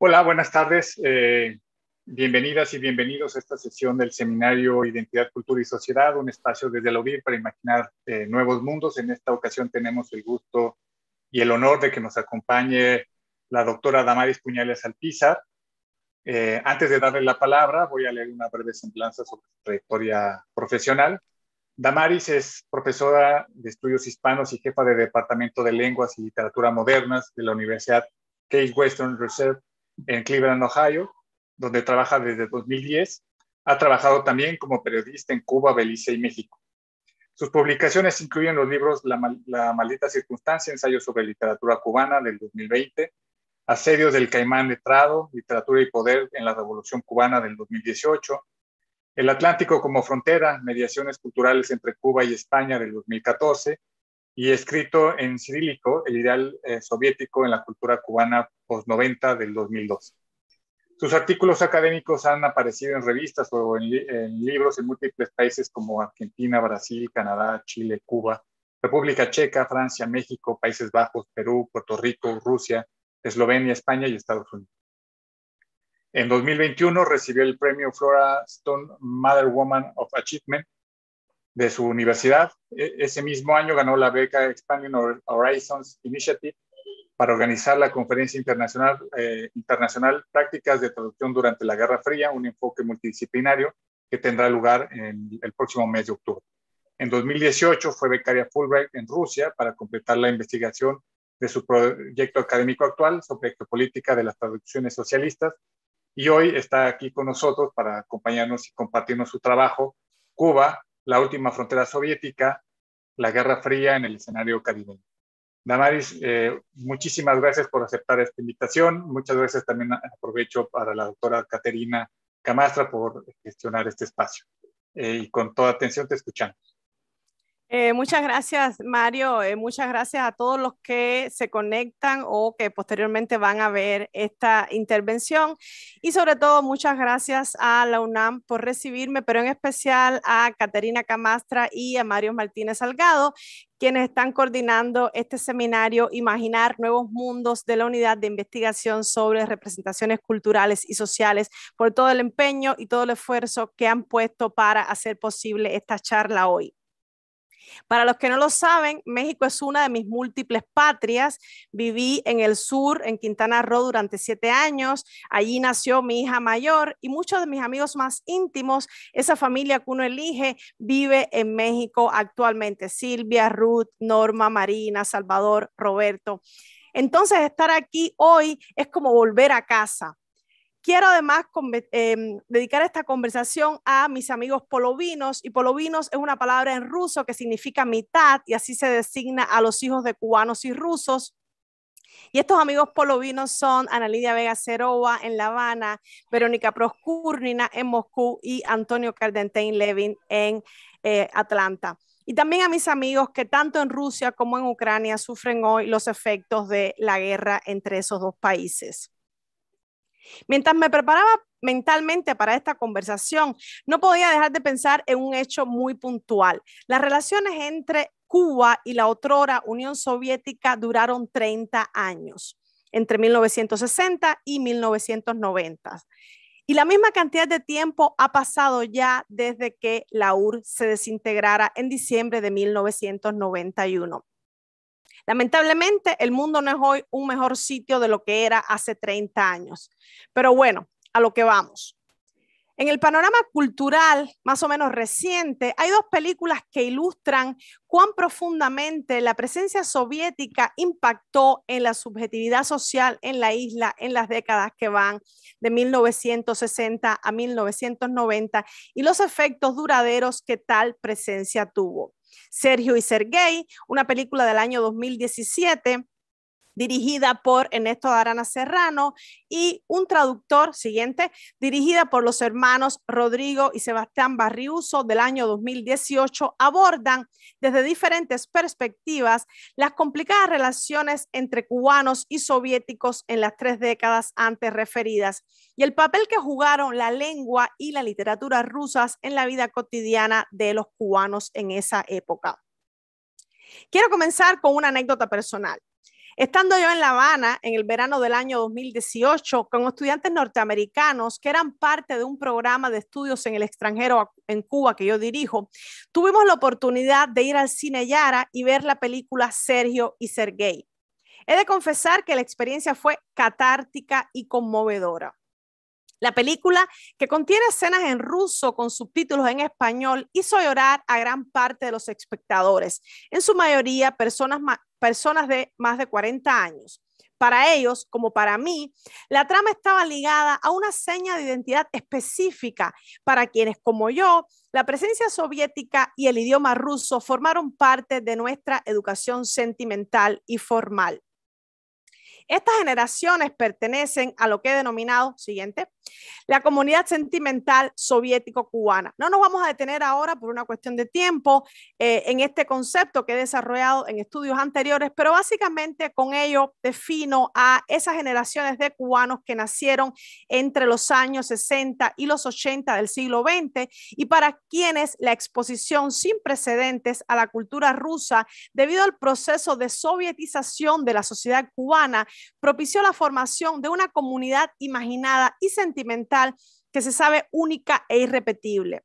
Hola, buenas tardes. Eh, bienvenidas y bienvenidos a esta sesión del seminario Identidad, Cultura y Sociedad, un espacio desde el OVIR para imaginar eh, nuevos mundos. En esta ocasión tenemos el gusto y el honor de que nos acompañe la doctora Damaris Puñales Alpizar. Eh, antes de darle la palabra, voy a leer una breve semblanza sobre su trayectoria profesional. Damaris es profesora de estudios hispanos y jefa de Departamento de Lenguas y Literatura Modernas de la Universidad Case Western Reserve en Cleveland, Ohio, donde trabaja desde 2010. Ha trabajado también como periodista en Cuba, Belice y México. Sus publicaciones incluyen los libros La, maldita circunstancia, ensayos sobre literatura cubana del 2020, Asedios del Caimán Letrado, Literatura y Poder en la Revolución Cubana del 2018, El Atlántico como Frontera, Mediaciones Culturales entre Cuba y España del 2014, y escrito en cirílico, el ideal eh, soviético en la cultura cubana post-90 del 2012. Sus artículos académicos han aparecido en revistas o en, libros en múltiples países como Argentina, Brasil, Canadá, Chile, Cuba, República Checa, Francia, México, Países Bajos, Perú, Puerto Rico, Rusia, Eslovenia, España y Estados Unidos. En 2021 recibió el premio Flora Stone Mother Woman of Achievement de su universidad. E, ese mismo año ganó la beca Expanding Horizons Initiative para organizar la conferencia internacional, eh, internacional Prácticas de Traducción durante la Guerra Fría, un enfoque multidisciplinario que tendrá lugar en el próximo mes de octubre. En 2018 fue becaria Fulbright en Rusia para completar la investigación de su proyecto académico actual sobre política de las traducciones socialistas y hoy está aquí con nosotros para acompañarnos y compartirnos su trabajo, Cuba, la última frontera soviética, la Guerra Fría en el escenario caribeño. Damaris, eh, muchísimas gracias por aceptar esta invitación. Muchas gracias también aprovecho para la doctora Caterina Camastra por gestionar este espacio. Eh, y con toda atención te escuchamos. Eh, muchas gracias, Mario. Eh, muchas gracias a todos los que se conectan o que posteriormente van a ver esta intervención. Y sobre todo, muchas gracias a la UNAM por recibirme, pero en especial a Caterina Camastra y a Mario Martínez Salgado, quienes están coordinando este seminario Imaginar Nuevos Mundos de la Unidad de Investigación sobre Representaciones Culturales y Sociales, por todo el empeño y todo el esfuerzo que han puesto para hacer posible esta charla hoy. Para los que no lo saben, México es una de mis múltiples patrias. Viví en el sur, en Quintana Roo, durante siete años. Allí nació mi hija mayor y muchos de mis amigos más íntimos, esa familia que uno elige, vive en México actualmente. Silvia, Ruth, Norma, Marina, Salvador, Roberto. Entonces, estar aquí hoy es como volver a casa. Quiero además em, dedicar esta conversación a mis amigos polovinos, y polovinos es una palabra en ruso que significa mitad, y así se designa a los hijos de cubanos y rusos. Y estos amigos polovinos son Analidia Vega Cerova en La Habana, Verónica Proskurnina en Moscú y Antonio Cardentain Levin en eh, Atlanta. Y también a mis amigos que tanto en Rusia como en Ucrania sufren hoy los efectos de la guerra entre esos dos países. Mientras me preparaba mentalmente para esta conversación, no podía dejar de pensar en un hecho muy puntual. Las relaciones entre Cuba y la otrora Unión Soviética duraron 30 años, entre 1960 y 1990. Y la misma cantidad de tiempo ha pasado ya desde que la URSS se desintegrara en diciembre de 1991. Lamentablemente, el mundo no es hoy un mejor sitio de lo que era hace 30 años. Pero bueno, a lo que vamos. En el panorama cultural más o menos reciente, hay dos películas que ilustran cuán profundamente la presencia soviética impactó en la subjetividad social en la isla en las décadas que van de 1960 a 1990 y los efectos duraderos que tal presencia tuvo. Sergio y Sergei, una película del año 2017 dirigida por Ernesto Arana Serrano, y Un Traductor, siguiente, dirigida por los hermanos Rodrigo y Sebastián Barriuso del año 2018, abordan desde diferentes perspectivas las complicadas relaciones entre cubanos y soviéticos en las tres décadas antes referidas y el papel que jugaron la lengua y la literatura rusas en la vida cotidiana de los cubanos en esa época. Quiero comenzar con una anécdota personal. Estando yo en La Habana en el verano del año 2018 con estudiantes norteamericanos que eran parte de un programa de estudios en el extranjero en Cuba que yo dirijo, tuvimos la oportunidad de ir al cine Yara y ver la película Sergio y Sergei. He de confesar que la experiencia fue catártica y conmovedora. La película, que contiene escenas en ruso con subtítulos en español, hizo llorar a gran parte de los espectadores, en su mayoría personas personas de más de 40 años. Para ellos, como para mí, la trama estaba ligada a una seña de identidad específica para quienes, como yo, la presencia soviética y el idioma ruso formaron parte de nuestra educación sentimental y formal. Estas generaciones pertenecen a lo que he denominado, siguiente, la comunidad sentimental soviético-cubana. No nos vamos a detener ahora por una cuestión de tiempo eh, en este concepto que he desarrollado en estudios anteriores, pero básicamente con ello defino a esas generaciones de cubanos que nacieron entre los años 60 y los 80 del siglo XX y para quienes la exposición sin precedentes a la cultura rusa debido al proceso de sovietización de la sociedad cubana propició la formación de una comunidad imaginada y sentimental que se sabe única e irrepetible.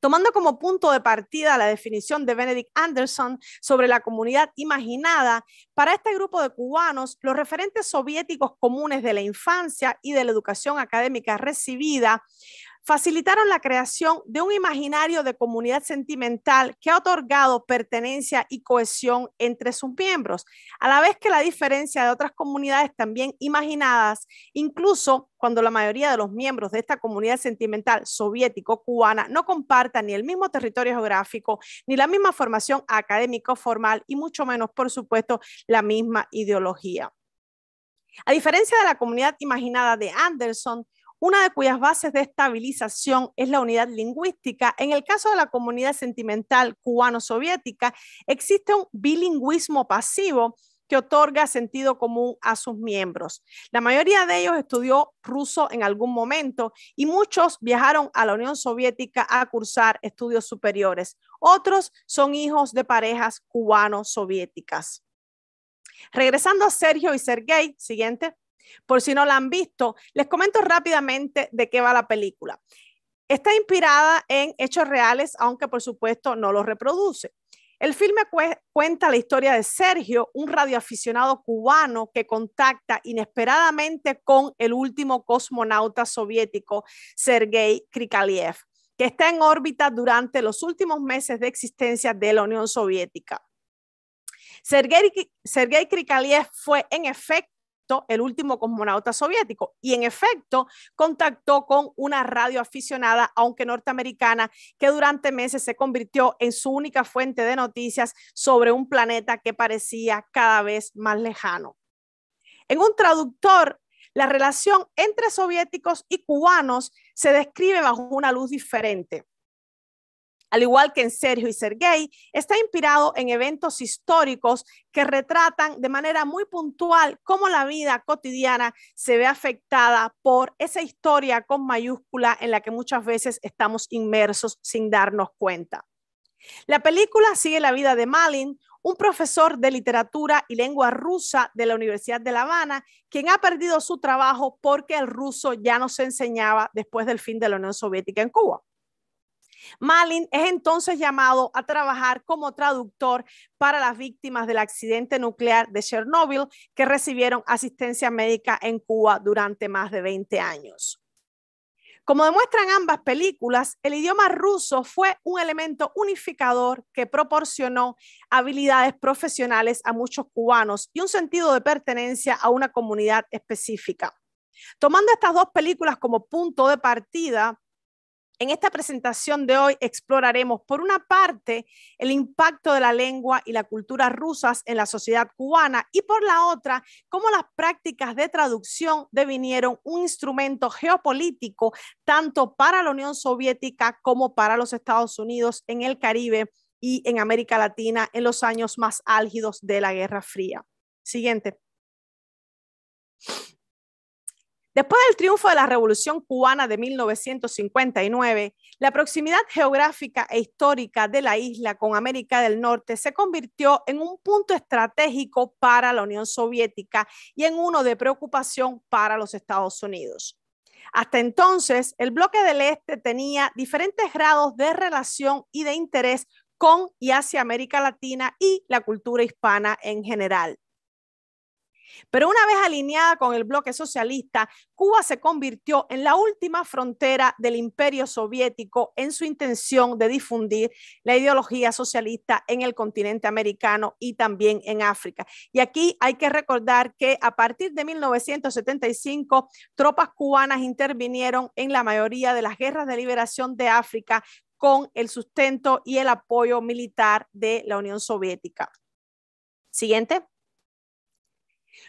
Tomando como punto de partida la definición de Benedict Anderson sobre la comunidad imaginada, para este grupo de cubanos, los referentes soviéticos comunes de la infancia y de la educación académica recibida facilitaron la creación de un imaginario de comunidad sentimental que ha otorgado pertenencia y cohesión entre sus miembros, a la vez que la diferencia de otras comunidades también imaginadas, incluso cuando la mayoría de los miembros de esta comunidad sentimental soviético-cubana no compartan ni el mismo territorio geográfico, ni la misma formación académico-formal y mucho menos, por supuesto, la misma ideología. A diferencia de la comunidad imaginada de Anderson, una de cuyas bases de estabilización es la unidad lingüística. En el caso de la comunidad sentimental cubano-soviética, existe un bilingüismo pasivo que otorga sentido común a sus miembros. La mayoría de ellos estudió ruso en algún momento y muchos viajaron a la Unión Soviética a cursar estudios superiores. Otros son hijos de parejas cubano-soviéticas. Regresando a Sergio y Sergei, siguiente. Por si no la han visto, les comento rápidamente de qué va la película. Está inspirada en hechos reales, aunque por supuesto no los reproduce. El filme cuenta la historia de Sergio, un radioaficionado cubano que contacta inesperadamente con el último cosmonauta soviético, Sergei Krikaliev, que está en órbita durante los últimos meses de existencia de la Unión Soviética. Sergei, Sergei Krikaliev fue, en efecto, el último cosmonauta soviético y en efecto contactó con una radio aficionada, aunque norteamericana, que durante meses se convirtió en su única fuente de noticias sobre un planeta que parecía cada vez más lejano. En un traductor, la relación entre soviéticos y cubanos se describe bajo una luz diferente al igual que en Sergio y Sergei, está inspirado en eventos históricos que retratan de manera muy puntual cómo la vida cotidiana se ve afectada por esa historia con mayúscula en la que muchas veces estamos inmersos sin darnos cuenta. La película sigue la vida de Malin, un profesor de literatura y lengua rusa de la Universidad de La Habana, quien ha perdido su trabajo porque el ruso ya no se enseñaba después del fin de la Unión Soviética en Cuba. Malin es entonces llamado a trabajar como traductor para las víctimas del accidente nuclear de Chernóbil que recibieron asistencia médica en Cuba durante más de 20 años. Como demuestran ambas películas, el idioma ruso fue un elemento unificador que proporcionó habilidades profesionales a muchos cubanos y un sentido de pertenencia a una comunidad específica. Tomando estas dos películas como punto de partida, en esta presentación de hoy exploraremos, por una parte, el impacto de la lengua y la cultura rusas en la sociedad cubana y por la otra, cómo las prácticas de traducción devinieron un instrumento geopolítico tanto para la Unión Soviética como para los Estados Unidos en el Caribe y en América Latina en los años más álgidos de la Guerra Fría. Siguiente. Después del triunfo de la Revolución cubana de 1959, la proximidad geográfica e histórica de la isla con América del Norte se convirtió en un punto estratégico para la Unión Soviética y en uno de preocupación para los Estados Unidos. Hasta entonces, el bloque del Este tenía diferentes grados de relación y de interés con y hacia América Latina y la cultura hispana en general. Pero una vez alineada con el bloque socialista, Cuba se convirtió en la última frontera del imperio soviético en su intención de difundir la ideología socialista en el continente americano y también en África. Y aquí hay que recordar que a partir de 1975, tropas cubanas intervinieron en la mayoría de las guerras de liberación de África con el sustento y el apoyo militar de la Unión Soviética. Siguiente.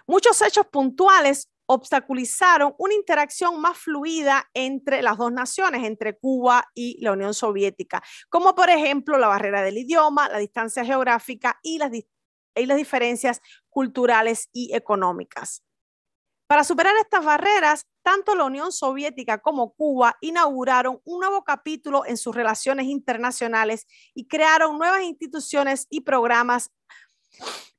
Muchos hechos puntuales obstaculizaron una interacción más fluida entre las dos naciones, entre Cuba y la Unión Soviética, como por ejemplo la barrera del idioma, la distancia geográfica y las, diferencias culturales y económicas. Para superar estas barreras, tanto la Unión Soviética como Cuba inauguraron un nuevo capítulo en sus relaciones internacionales y crearon nuevas instituciones y programas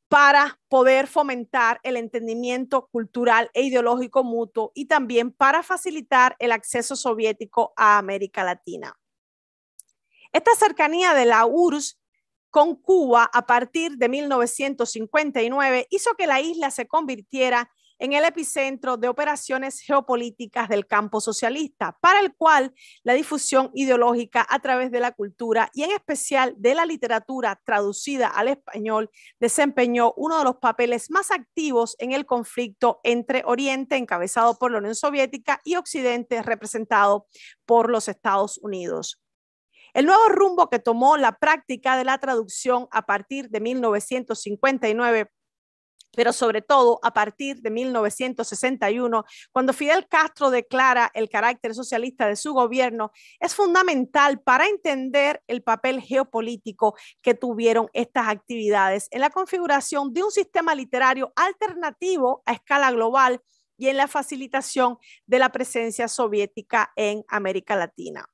para poder fomentar el entendimiento cultural e ideológico mutuo y también para facilitar el acceso soviético a América Latina. Esta cercanía de la URSS con Cuba a partir de 1959 hizo que la isla se convirtiera en el epicentro de operaciones geopolíticas del campo socialista, para el cual la difusión ideológica a través de la cultura y en especial de la literatura traducida al español desempeñó uno de los papeles más activos en el conflicto entre Oriente, encabezado por la Unión Soviética, y Occidente, representado por los Estados Unidos. El nuevo rumbo que tomó la práctica de la traducción a partir de 1959 pero sobre todo a partir de 1961, cuando Fidel Castro declara el carácter socialista de su gobierno, es fundamental para entender el papel geopolítico que tuvieron estas actividades en la configuración de un sistema literario alternativo a escala global y en la facilitación de la presencia soviética en América Latina.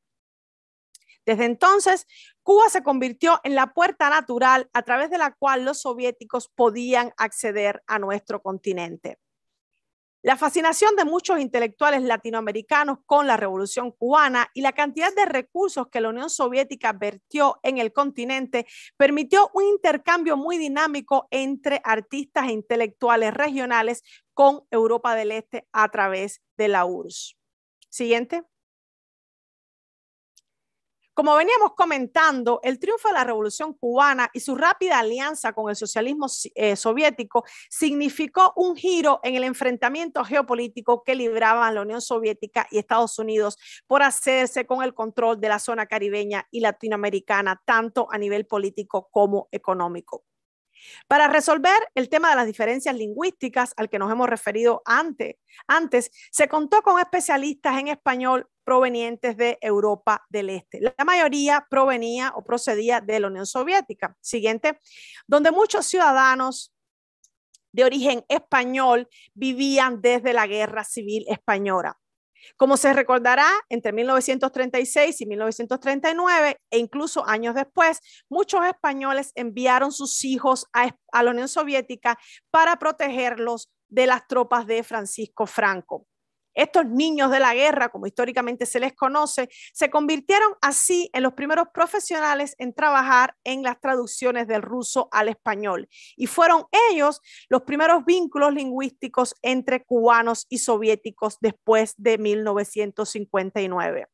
Desde entonces, Cuba se convirtió en la puerta natural a través de la cual los soviéticos podían acceder a nuestro continente. La fascinación de muchos intelectuales latinoamericanos con la Revolución cubana y la cantidad de recursos que la Unión Soviética vertió en el continente permitió un intercambio muy dinámico entre artistas e intelectuales regionales con Europa del Este a través de la URSS. Siguiente. Como veníamos comentando, el triunfo de la Revolución cubana y su rápida alianza con el socialismo eh, soviético significó un giro en el enfrentamiento geopolítico que libraban la Unión Soviética y Estados Unidos por hacerse con el control de la zona caribeña y latinoamericana, tanto a nivel político como económico. Para resolver el tema de las diferencias lingüísticas al que nos hemos referido antes, antes, se contó con especialistas en español provenientes de Europa del Este. La mayoría provenía o procedía de la Unión Soviética. Siguiente, donde muchos ciudadanos de origen español vivían desde la Guerra Civil Española. Como se recordará, entre 1936 y 1939, e incluso años después, muchos españoles enviaron sus hijos a, la Unión Soviética para protegerlos de las tropas de Francisco Franco. Estos niños de la guerra, como históricamente se les conoce, se convirtieron así en los primeros profesionales en trabajar en las traducciones del ruso al español y fueron ellos los primeros vínculos lingüísticos entre cubanos y soviéticos después de 1959.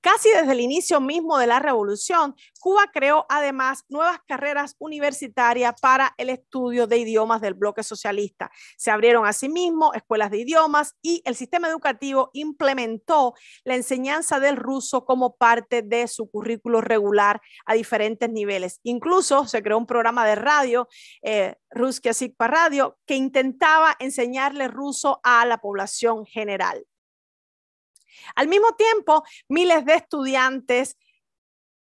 Casi desde el inicio mismo de la revolución, Cuba creó además nuevas carreras universitarias para el estudio de idiomas del bloque socialista. Se abrieron asimismo escuelas de idiomas y el sistema educativo implementó la enseñanza del ruso como parte de su currículo regular a diferentes niveles. Incluso se creó un programa de radio, eh, Sigpa Radio, que intentaba enseñarle ruso a la población general. Al mismo tiempo, miles de estudiantes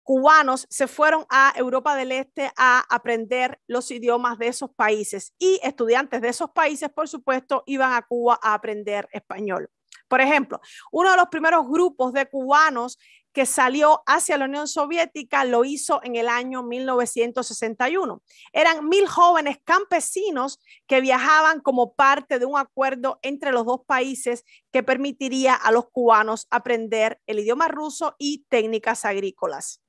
cubanos se fueron a Europa del Este a aprender los idiomas de esos países y estudiantes de esos países, por supuesto, iban a Cuba a aprender español. Por ejemplo, uno de los primeros grupos de cubanos que salió hacia la Unión Soviética lo hizo en el año 1961. Eran mil jóvenes campesinos que viajaban como parte de un acuerdo entre los dos países que permitiría a los cubanos aprender el idioma ruso y técnicas agrícolas.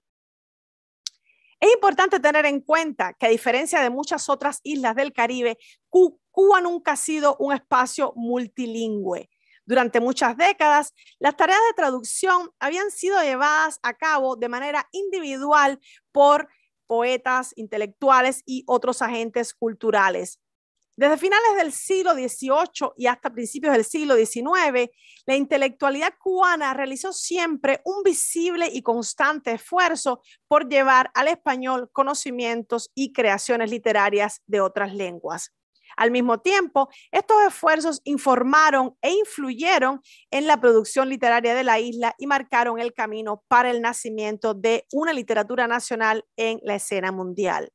Es importante tener en cuenta que a diferencia de muchas otras islas del Caribe, Cuba nunca ha sido un espacio multilingüe. Durante muchas décadas, las tareas de traducción habían sido llevadas a cabo de manera individual por poetas, intelectuales y otros agentes culturales. Desde finales del siglo XVIII y hasta principios del siglo XIX, la intelectualidad cubana realizó siempre un visible y constante esfuerzo por llevar al español conocimientos y creaciones literarias de otras lenguas. Al mismo tiempo, estos esfuerzos informaron e influyeron en la producción literaria de la isla y marcaron el camino para el nacimiento de una literatura nacional en la escena mundial.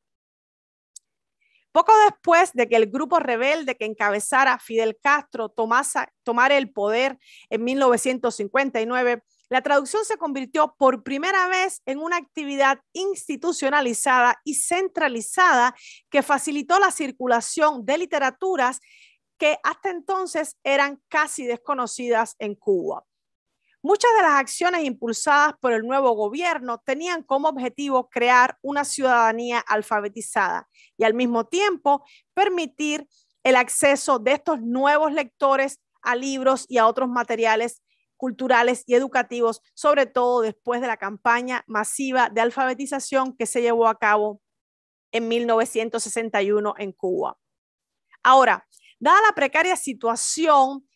Poco después de que el grupo rebelde que encabezara Fidel Castro tomara el poder en 1959, la traducción se convirtió por primera vez en una actividad institucionalizada y centralizada que facilitó la circulación de literaturas que hasta entonces eran casi desconocidas en Cuba. Muchas de las acciones impulsadas por el nuevo gobierno tenían como objetivo crear una ciudadanía alfabetizada y al mismo tiempo permitir el acceso de estos nuevos lectores a libros y a otros materiales culturales y educativos, sobre todo después de la campaña masiva de alfabetización que se llevó a cabo en 1961 en Cuba. Ahora, dada la precaria situación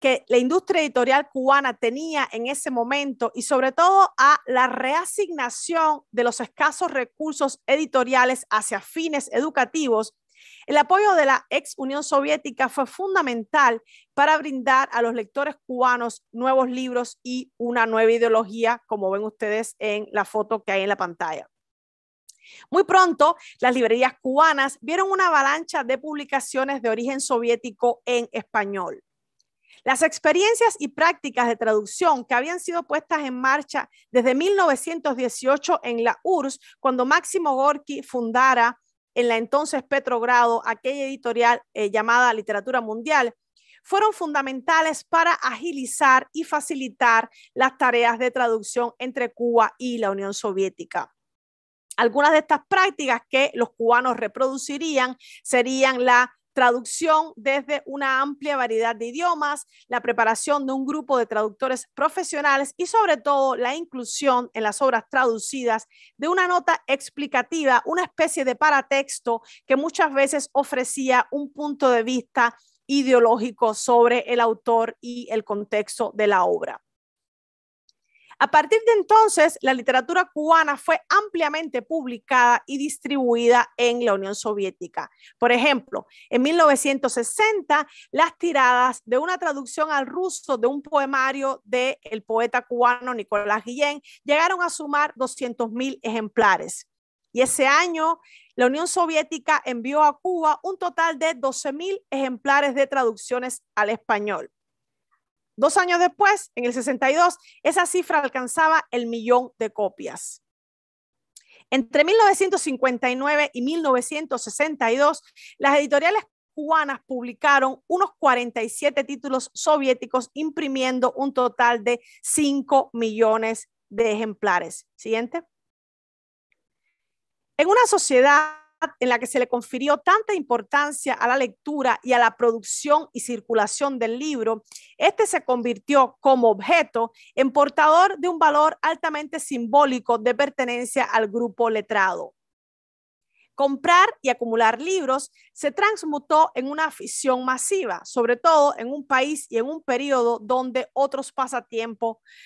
que la industria editorial cubana tenía en ese momento y sobre todo a la reasignación de los escasos recursos editoriales hacia fines educativos, el apoyo de la ex Unión Soviética fue fundamental para brindar a los lectores cubanos nuevos libros y una nueva ideología, como ven ustedes en la foto que hay en la pantalla. Muy pronto, las librerías cubanas vieron una avalancha de publicaciones de origen soviético en español. Las experiencias y prácticas de traducción que habían sido puestas en marcha desde 1918 en la URSS, cuando Máximo Gorki fundara en la entonces Petrogrado, aquella editorial eh, llamada Literatura Mundial, fueron fundamentales para agilizar y facilitar las tareas de traducción entre Cuba y la Unión Soviética. Algunas de estas prácticas que los cubanos reproducirían serían la traducción desde una amplia variedad de idiomas, la preparación de un grupo de traductores profesionales y sobre todo la inclusión en las obras traducidas de una nota explicativa, una especie de paratexto que muchas veces ofrecía un punto de vista ideológico sobre el autor y el contexto de la obra. A partir de entonces, la literatura cubana fue ampliamente publicada y distribuida en la Unión Soviética. Por ejemplo, en 1960, las tiradas de una traducción al ruso de un poemario del el poeta cubano Nicolás Guillén llegaron a sumar 200.000 ejemplares. Y ese año, la Unión Soviética envió a Cuba un total de 12.000 ejemplares de traducciones al español. Dos años después, en el 62, esa cifra alcanzaba el millón de copias. Entre 1959 y 1962, las editoriales cubanas publicaron unos 47 títulos soviéticos, imprimiendo un total de 5 millones de ejemplares. Siguiente. En una sociedad en la que se le confirió tanta importancia a la lectura y a la producción y circulación del libro, este se convirtió como objeto en portador de un valor altamente simbólico de pertenencia al grupo letrado. Comprar y acumular libros se transmutó en una afición masiva, sobre todo en un país y en un periodo donde otros,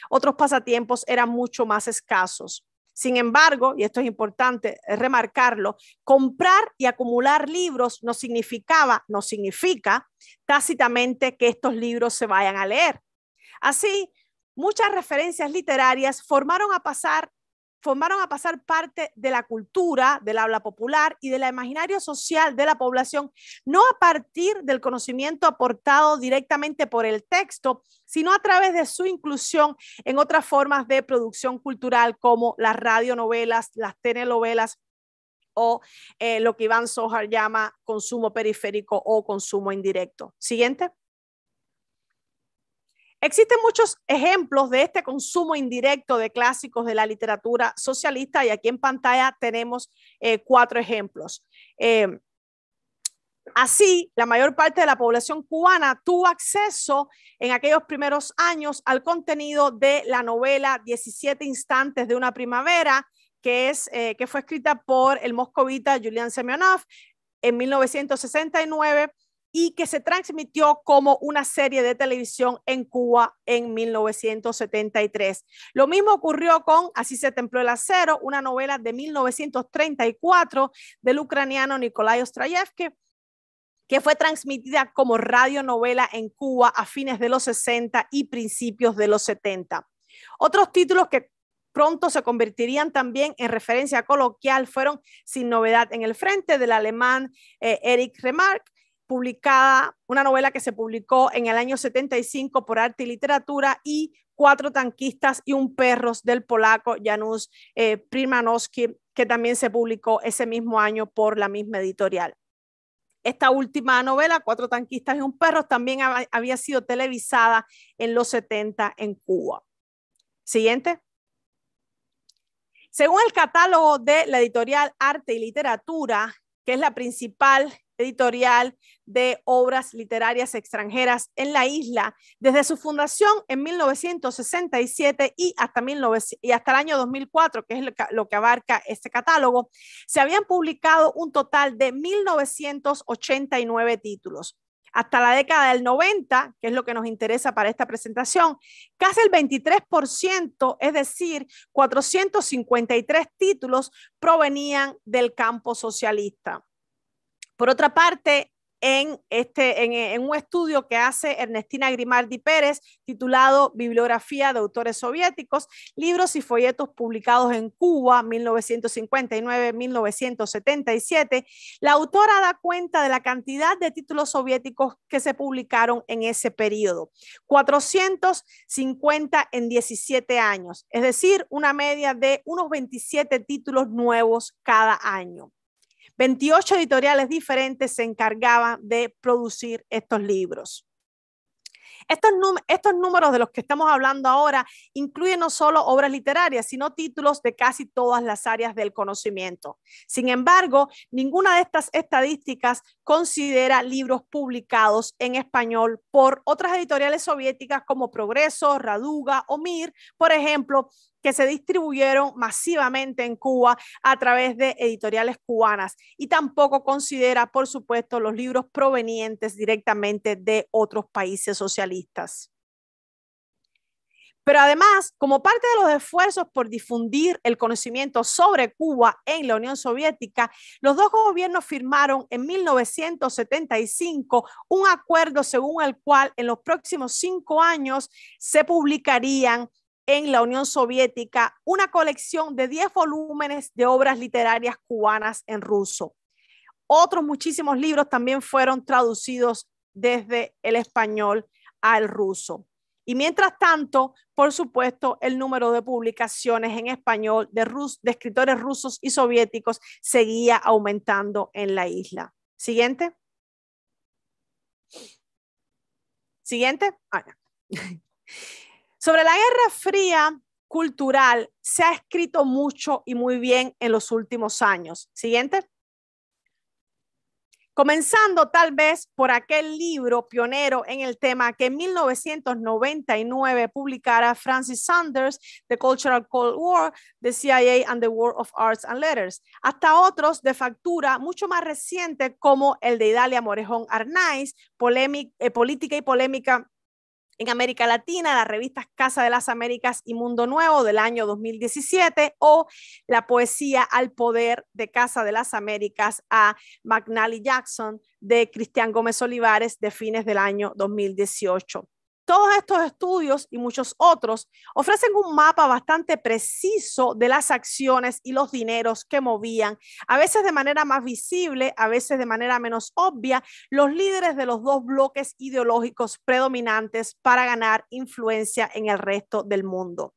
otros pasatiempos eran mucho más escasos. Sin embargo, y esto es importante remarcarlo, comprar y acumular libros no significaba, no significa tácitamente que estos libros se vayan a leer. Así, muchas referencias literarias formaron a pasar formaron a pasar parte de la cultura, del habla popular y del imaginario social de la población, no a partir del conocimiento aportado directamente por el texto, sino a través de su inclusión en otras formas de producción cultural como las radionovelas, las telenovelas o eh, lo que Iván Sojar llama consumo periférico o consumo indirecto. Siguiente. Existen muchos ejemplos de este consumo indirecto de clásicos de la literatura socialista y aquí en pantalla tenemos eh, cuatro ejemplos. Eh, así, la mayor parte de la población cubana tuvo acceso en aquellos primeros años al contenido de la novela 17 instantes de una primavera, que, eh, que fue escrita por el moscovita Julian Semyonov en 1969 y que se transmitió como una serie de televisión en Cuba en 1973. Lo mismo ocurrió con Así se templó el acero, una novela de 1934 del ucraniano Nikolai Ostrayevsky que fue transmitida como radionovela en Cuba a fines de los 60 y principios de los 70. Otros títulos que pronto se convertirían también en referencia coloquial fueron Sin novedad en el frente del alemán eh, Eric Remarque, publicada, una novela que se publicó en el año 75 por Arte y Literatura y Cuatro tanquistas y un perros del polaco Janusz eh, Primanowski, que también se publicó ese mismo año por la misma editorial. Esta última novela, Cuatro tanquistas y un perro, también había sido televisada en los 70 en Cuba. Siguiente. Según el catálogo de la editorial Arte y Literatura, que es la principal editorial de obras literarias extranjeras en la isla desde su fundación en 1967 y hasta, y hasta el año 2004, que es lo que, lo que abarca este catálogo, se habían publicado un total de 1989 títulos hasta la década del 90, que es lo que nos interesa para esta presentación, casi el 23%, es decir, 453 títulos provenían del campo socialista. Por otra parte, este, en, un estudio que hace Ernestina Grimaldi Pérez titulado Bibliografía de autores soviéticos, libros y folletos publicados en Cuba 1959-1977, la autora da cuenta de la cantidad de títulos soviéticos que se publicaron en ese periodo, 450 en 17 años, es decir, una media de unos 27 títulos nuevos cada año. 28 editoriales diferentes se encargaban de producir estos libros. Estos, números de los que estamos hablando ahora incluyen no solo obras literarias, sino títulos de casi todas las áreas del conocimiento. Sin embargo, ninguna de estas estadísticas considera libros publicados en español por otras editoriales soviéticas como Progreso, Raduga o Mir, por ejemplo, que se distribuyeron masivamente en Cuba a través de editoriales cubanas y tampoco considera, por supuesto, los libros provenientes directamente de otros países socialistas. Pero además, como parte de los esfuerzos por difundir el conocimiento sobre Cuba en la Unión Soviética, los dos gobiernos firmaron en 1975 un acuerdo según el cual en los próximos cinco años se publicarían en la Unión Soviética una colección de 10 volúmenes de obras literarias cubanas en ruso. Otros muchísimos libros también fueron traducidos desde el español al ruso. Y mientras tanto, por supuesto, el número de publicaciones en español de, de escritores rusos y soviéticos seguía aumentando en la isla. Siguiente. Siguiente. Ah, Sobre la Guerra Fría cultural se ha escrito mucho y muy bien en los últimos años. Siguiente. Comenzando tal vez por aquel libro pionero en el tema que en 1999 publicara Francis Sanders, The Cultural Cold War, The CIA and the War of Arts and Letters, hasta otros de factura mucho más reciente como el de Idalia Morejón Arnaiz, eh, Política y Polémica en América Latina, las revistas Casa de las Américas y Mundo Nuevo del año 2017 o la poesía Al Poder de Casa de las Américas a McNally Jackson de Cristian Gómez Olivares de fines del año 2018. Todos estos estudios y muchos otros ofrecen un mapa bastante preciso de las acciones y los dineros que movían, a veces de manera más visible, a veces de manera menos obvia, los líderes de los dos bloques ideológicos predominantes para ganar influencia en el resto del mundo.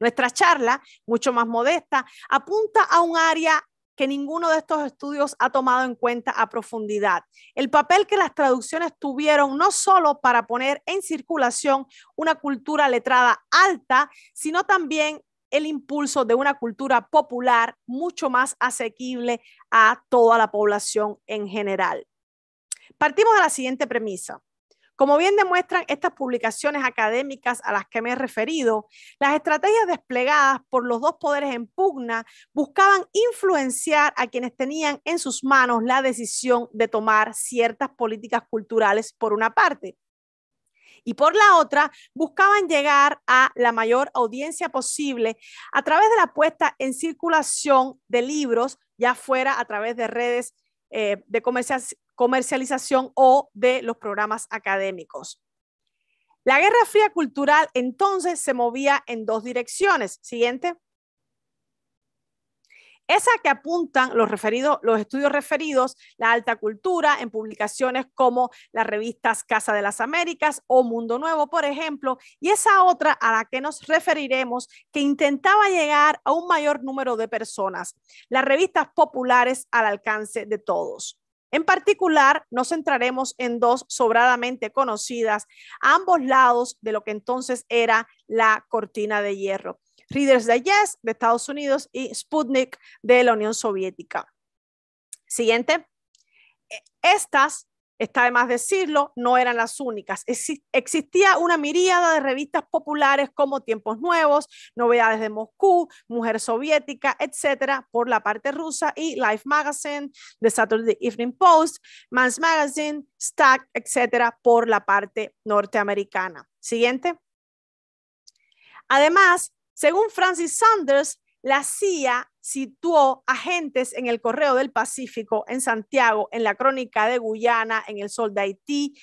Nuestra charla, mucho más modesta, apunta a un área que ninguno de estos estudios ha tomado en cuenta a profundidad. El papel que las traducciones tuvieron no solo para poner en circulación una cultura letrada alta, sino también el impulso de una cultura popular mucho más asequible a toda la población en general. Partimos de la siguiente premisa. Como bien demuestran estas publicaciones académicas a las que me he referido, las estrategias desplegadas por los dos poderes en pugna buscaban influenciar a quienes tenían en sus manos la decisión de tomar ciertas políticas culturales por una parte y por la otra buscaban llegar a la mayor audiencia posible a través de la puesta en circulación de libros, ya fuera a través de redes eh, de de comercialización o de los programas académicos. La Guerra Fría Cultural entonces se movía en dos direcciones. Siguiente. Esa que apuntan los, estudios referidos, la alta cultura, en publicaciones como las revistas Casa de las Américas o Mundo Nuevo, por ejemplo, y esa otra a la que nos referiremos, que intentaba llegar a un mayor número de personas, las revistas populares al alcance de todos. En particular, nos centraremos en dos sobradamente conocidas, ambos lados de lo que entonces era la cortina de hierro. Readers Yes de Estados Unidos y Sputnik de la Unión Soviética. Siguiente. E-, estas Está de más decirlo, no eran las únicas. Existía una miríada de revistas populares como Tiempos Nuevos, Novedades de Moscú, Mujer Soviética, etcétera, por la parte rusa y Life Magazine, The Saturday Evening Post, Man's Magazine, Stack, etcétera, por la parte norteamericana. Siguiente. Además, según Francis Sanders, la CIA situó agentes en el Correo del Pacífico, en Santiago, en la Crónica de Guyana, en el Sol de Haití,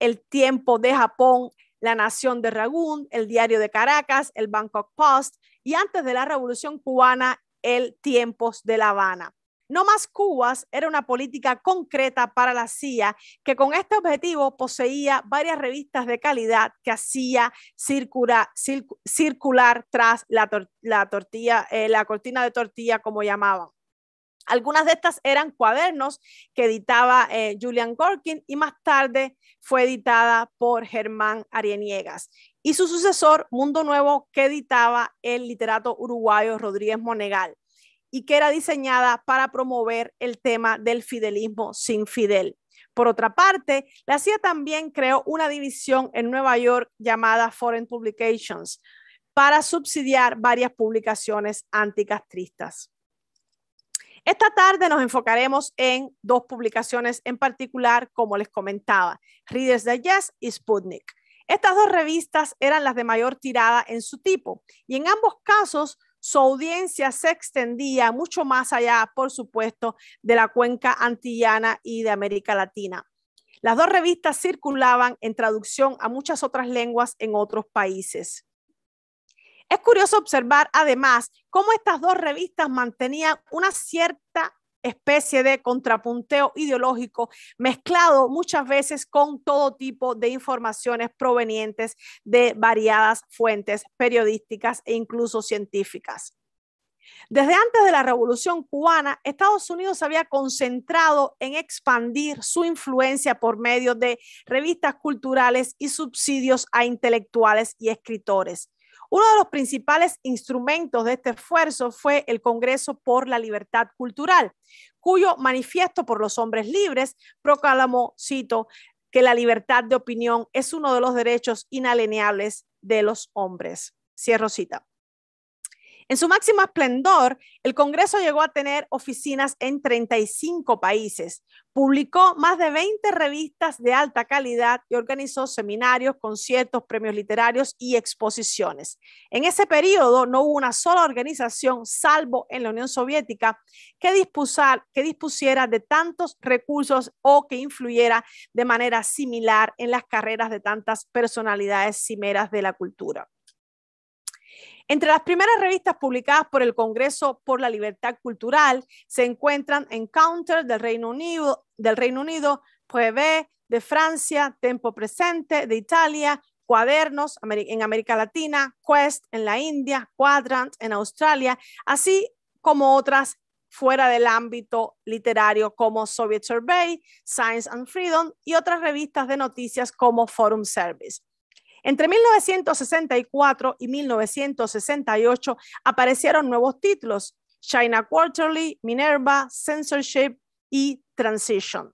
el Tiempo de Japón, la Nación de Ragún, el Diario de Caracas, el Bangkok Post y antes de la Revolución Cubana, el Tiempos de La Habana. No más Cubas era una política concreta para la CIA que con este objetivo poseía varias revistas de calidad que hacía circular tras la, tortilla, eh, la cortina de tortilla, como llamaban. Algunas de estas eran cuadernos que editaba eh, Julian Gorkin y más tarde fue editada por Germán Arieniegas. Y su sucesor, Mundo Nuevo, que editaba el literato uruguayo Rodríguez Monegal y que era diseñada para promover el tema del fidelismo sin fidel. Por otra parte, la CIA también creó una división en Nueva York llamada Foreign Publications para subsidiar varias publicaciones anticastristas. Esta tarde nos enfocaremos en dos publicaciones en particular, como les comentaba, Reader's Digest y Sputnik. Estas dos revistas eran las de mayor tirada en su tipo y en ambos casos su audiencia se extendía mucho más allá, por supuesto, de la cuenca antillana y de América Latina. Las dos revistas circulaban en traducción a muchas otras lenguas en otros países. Es curioso observar además cómo estas dos revistas mantenían una cierta especie de contrapunteo ideológico mezclado muchas veces con todo tipo de informaciones provenientes de variadas fuentes periodísticas e incluso científicas. Desde antes de la Revolución cubana, Estados Unidos había concentrado en expandir su influencia por medio de revistas culturales y subsidios a intelectuales y escritores. Uno de los principales instrumentos de este esfuerzo fue el Congreso por la Libertad Cultural, cuyo manifiesto por los hombres libres proclamó, cito, que la libertad de opinión es uno de los derechos inalienables de los hombres. Cierro cita. En su máximo esplendor, el Congreso llegó a tener oficinas en 35 países, publicó más de 20 revistas de alta calidad y organizó seminarios, conciertos, premios literarios y exposiciones. En ese periodo no hubo una sola organización, salvo en la Unión Soviética, que, que dispusiera de tantos recursos o que influyera de manera similar en las carreras de tantas personalidades cimeras de la cultura. Entre las primeras revistas publicadas por el Congreso por la Libertad Cultural se encuentran Encounter del Reino Unido, del Reino Unido, de Francia, Tempo Presente de Italia, Cuadernos en América Latina, Quest en la India, Quadrant en Australia, así como otras fuera del ámbito literario como Soviet Survey, Science and Freedom y otras revistas de noticias como Forum Service. Entre 1964 y 1968 aparecieron nuevos títulos, China Quarterly, Minerva, Censorship y Transition.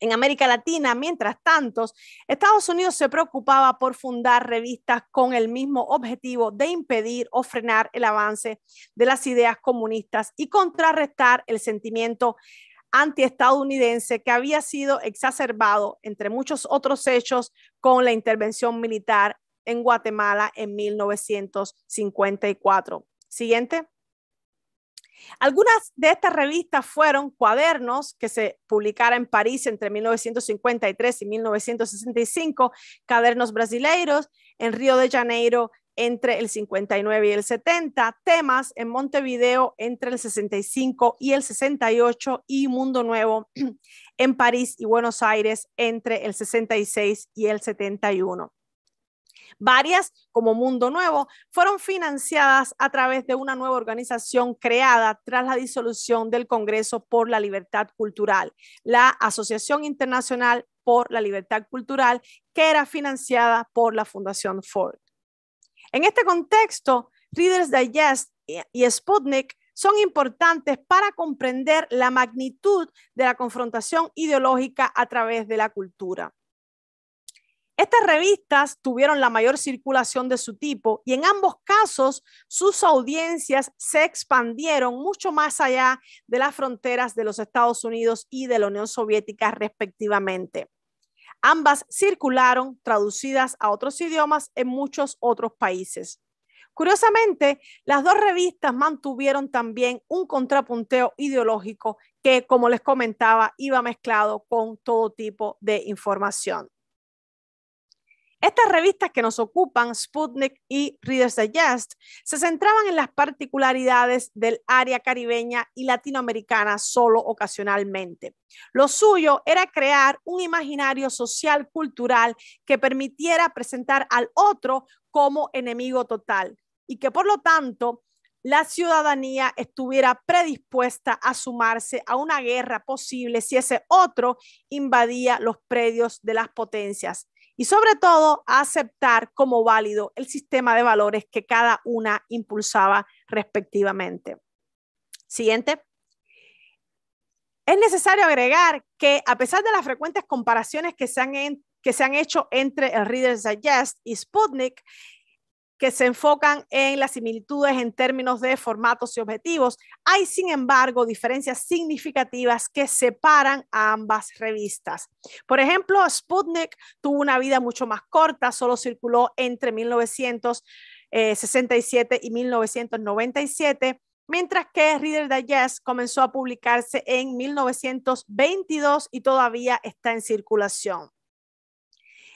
En América Latina, mientras tanto, Estados Unidos se preocupaba por fundar revistas con el mismo objetivo de impedir o frenar el avance de las ideas comunistas y contrarrestar el sentimiento antiestadounidense que había sido exacerbado, entre muchos otros hechos, con la intervención militar en Guatemala en 1954. Siguiente. Algunas de estas revistas fueron cuadernos que se publicara en París entre 1953 y 1965, cuadernos brasileiros, en Río de Janeiro entre el 59 y el 70, temas en Montevideo entre el 65 y el 68 y Mundo Nuevo en París y Buenos Aires entre el 66 y el 71. Varias, como Mundo Nuevo, fueron financiadas a través de una nueva organización creada tras la disolución del Congreso por la Libertad Cultural, la Asociación Internacional por la Libertad Cultural, que era financiada por la Fundación Ford. En este contexto, Reader's Digest y Sputnik son importantes para comprender la magnitud de la confrontación ideológica a través de la cultura. Estas revistas tuvieron la mayor circulación de su tipo y en ambos casos sus audiencias se expandieron mucho más allá de las fronteras de los Estados Unidos y de la Unión Soviética respectivamente. Ambas circularon traducidas a otros idiomas en muchos otros países. Curiosamente, las dos revistas mantuvieron también un contrapunteo ideológico que, como les comentaba, iba mezclado con todo tipo de información. Estas revistas que nos ocupan, Sputnik y Reader's Digest, se centraban en las particularidades del área caribeña y latinoamericana solo ocasionalmente. Lo suyo era crear un imaginario social cultural que permitiera presentar al otro como enemigo total y que por lo tanto la ciudadanía estuviera predispuesta a sumarse a una guerra posible si ese otro invadía los predios de las potencias, y sobre todo aceptar como válido el sistema de valores que cada una impulsaba respectivamente. Siguiente. Es necesario agregar que a pesar de las frecuentes comparaciones que se han, que se han hecho entre el Reader's Digest y Sputnik, que se enfocan en las similitudes en términos de formatos y objetivos. Hay, sin embargo, diferencias significativas que separan a ambas revistas. Por ejemplo, Sputnik tuvo una vida mucho más corta, solo circuló entre 1967 y 1997 mientras que Reader Digest comenzó a publicarse en 1922 y todavía está en circulación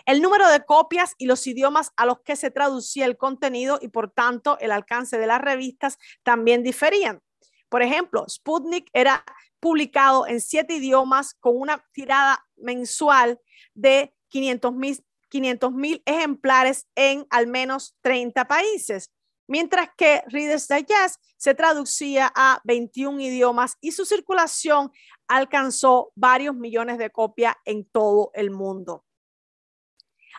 el número de copias y los idiomas a los que se traducía el contenido y por tanto el alcance de las revistas también diferían. Por ejemplo, Sputnik era publicado en siete idiomas con una tirada mensual de 500.000 ejemplares en al menos 30 países, mientras que Reader's Digest se traducía a 21 idiomas y su circulación alcanzó varios millones de copias en todo el mundo.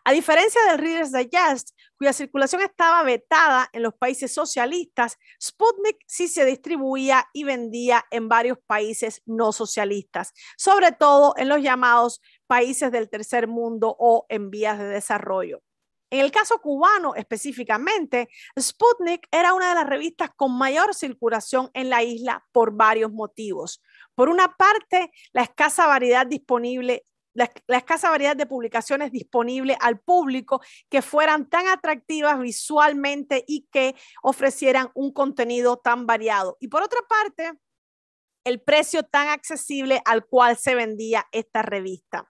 A diferencia del Reader's Digest, cuya circulación estaba vetada en los países socialistas, Sputnik sí se distribuía y vendía en varios países no socialistas, sobre todo en los llamados países del tercer mundo o en vías de desarrollo. En el caso cubano específicamente, Sputnik era una de las revistas con mayor circulación en la isla por varios motivos. Por una parte, la escasa variedad disponible la, escasa variedad de publicaciones disponibles al público que fueran tan atractivas visualmente y que ofrecieran un contenido tan variado. Y por otra parte, el precio tan accesible al cual se vendía esta revista.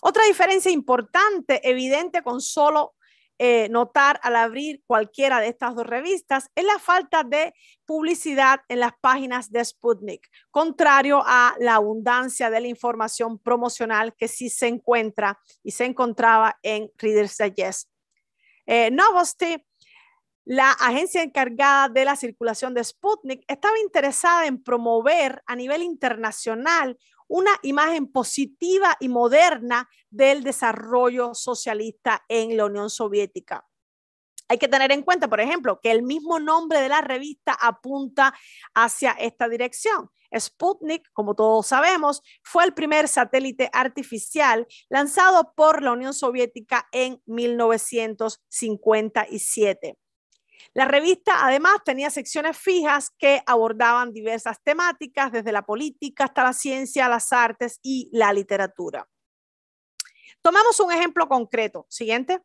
Otra diferencia importante, evidente con solo eh, notar al abrir cualquiera de estas dos revistas es la falta de publicidad en las páginas de Sputnik, contrario a la abundancia de la información promocional que sí se encuentra y se encontraba en Reader's Digest. Eh, Novosti, la agencia encargada de la circulación de Sputnik, estaba interesada en promover a nivel internacional una imagen positiva y moderna del desarrollo socialista en la Unión Soviética. Hay que tener en cuenta, por ejemplo, que el mismo nombre de la revista apunta hacia esta dirección. Sputnik, como todos sabemos, fue el primer satélite artificial lanzado por la Unión Soviética en 1957. La revista además tenía secciones fijas que abordaban diversas temáticas, desde la política hasta la ciencia, las artes y la literatura. Tomamos un ejemplo concreto. Siguiente.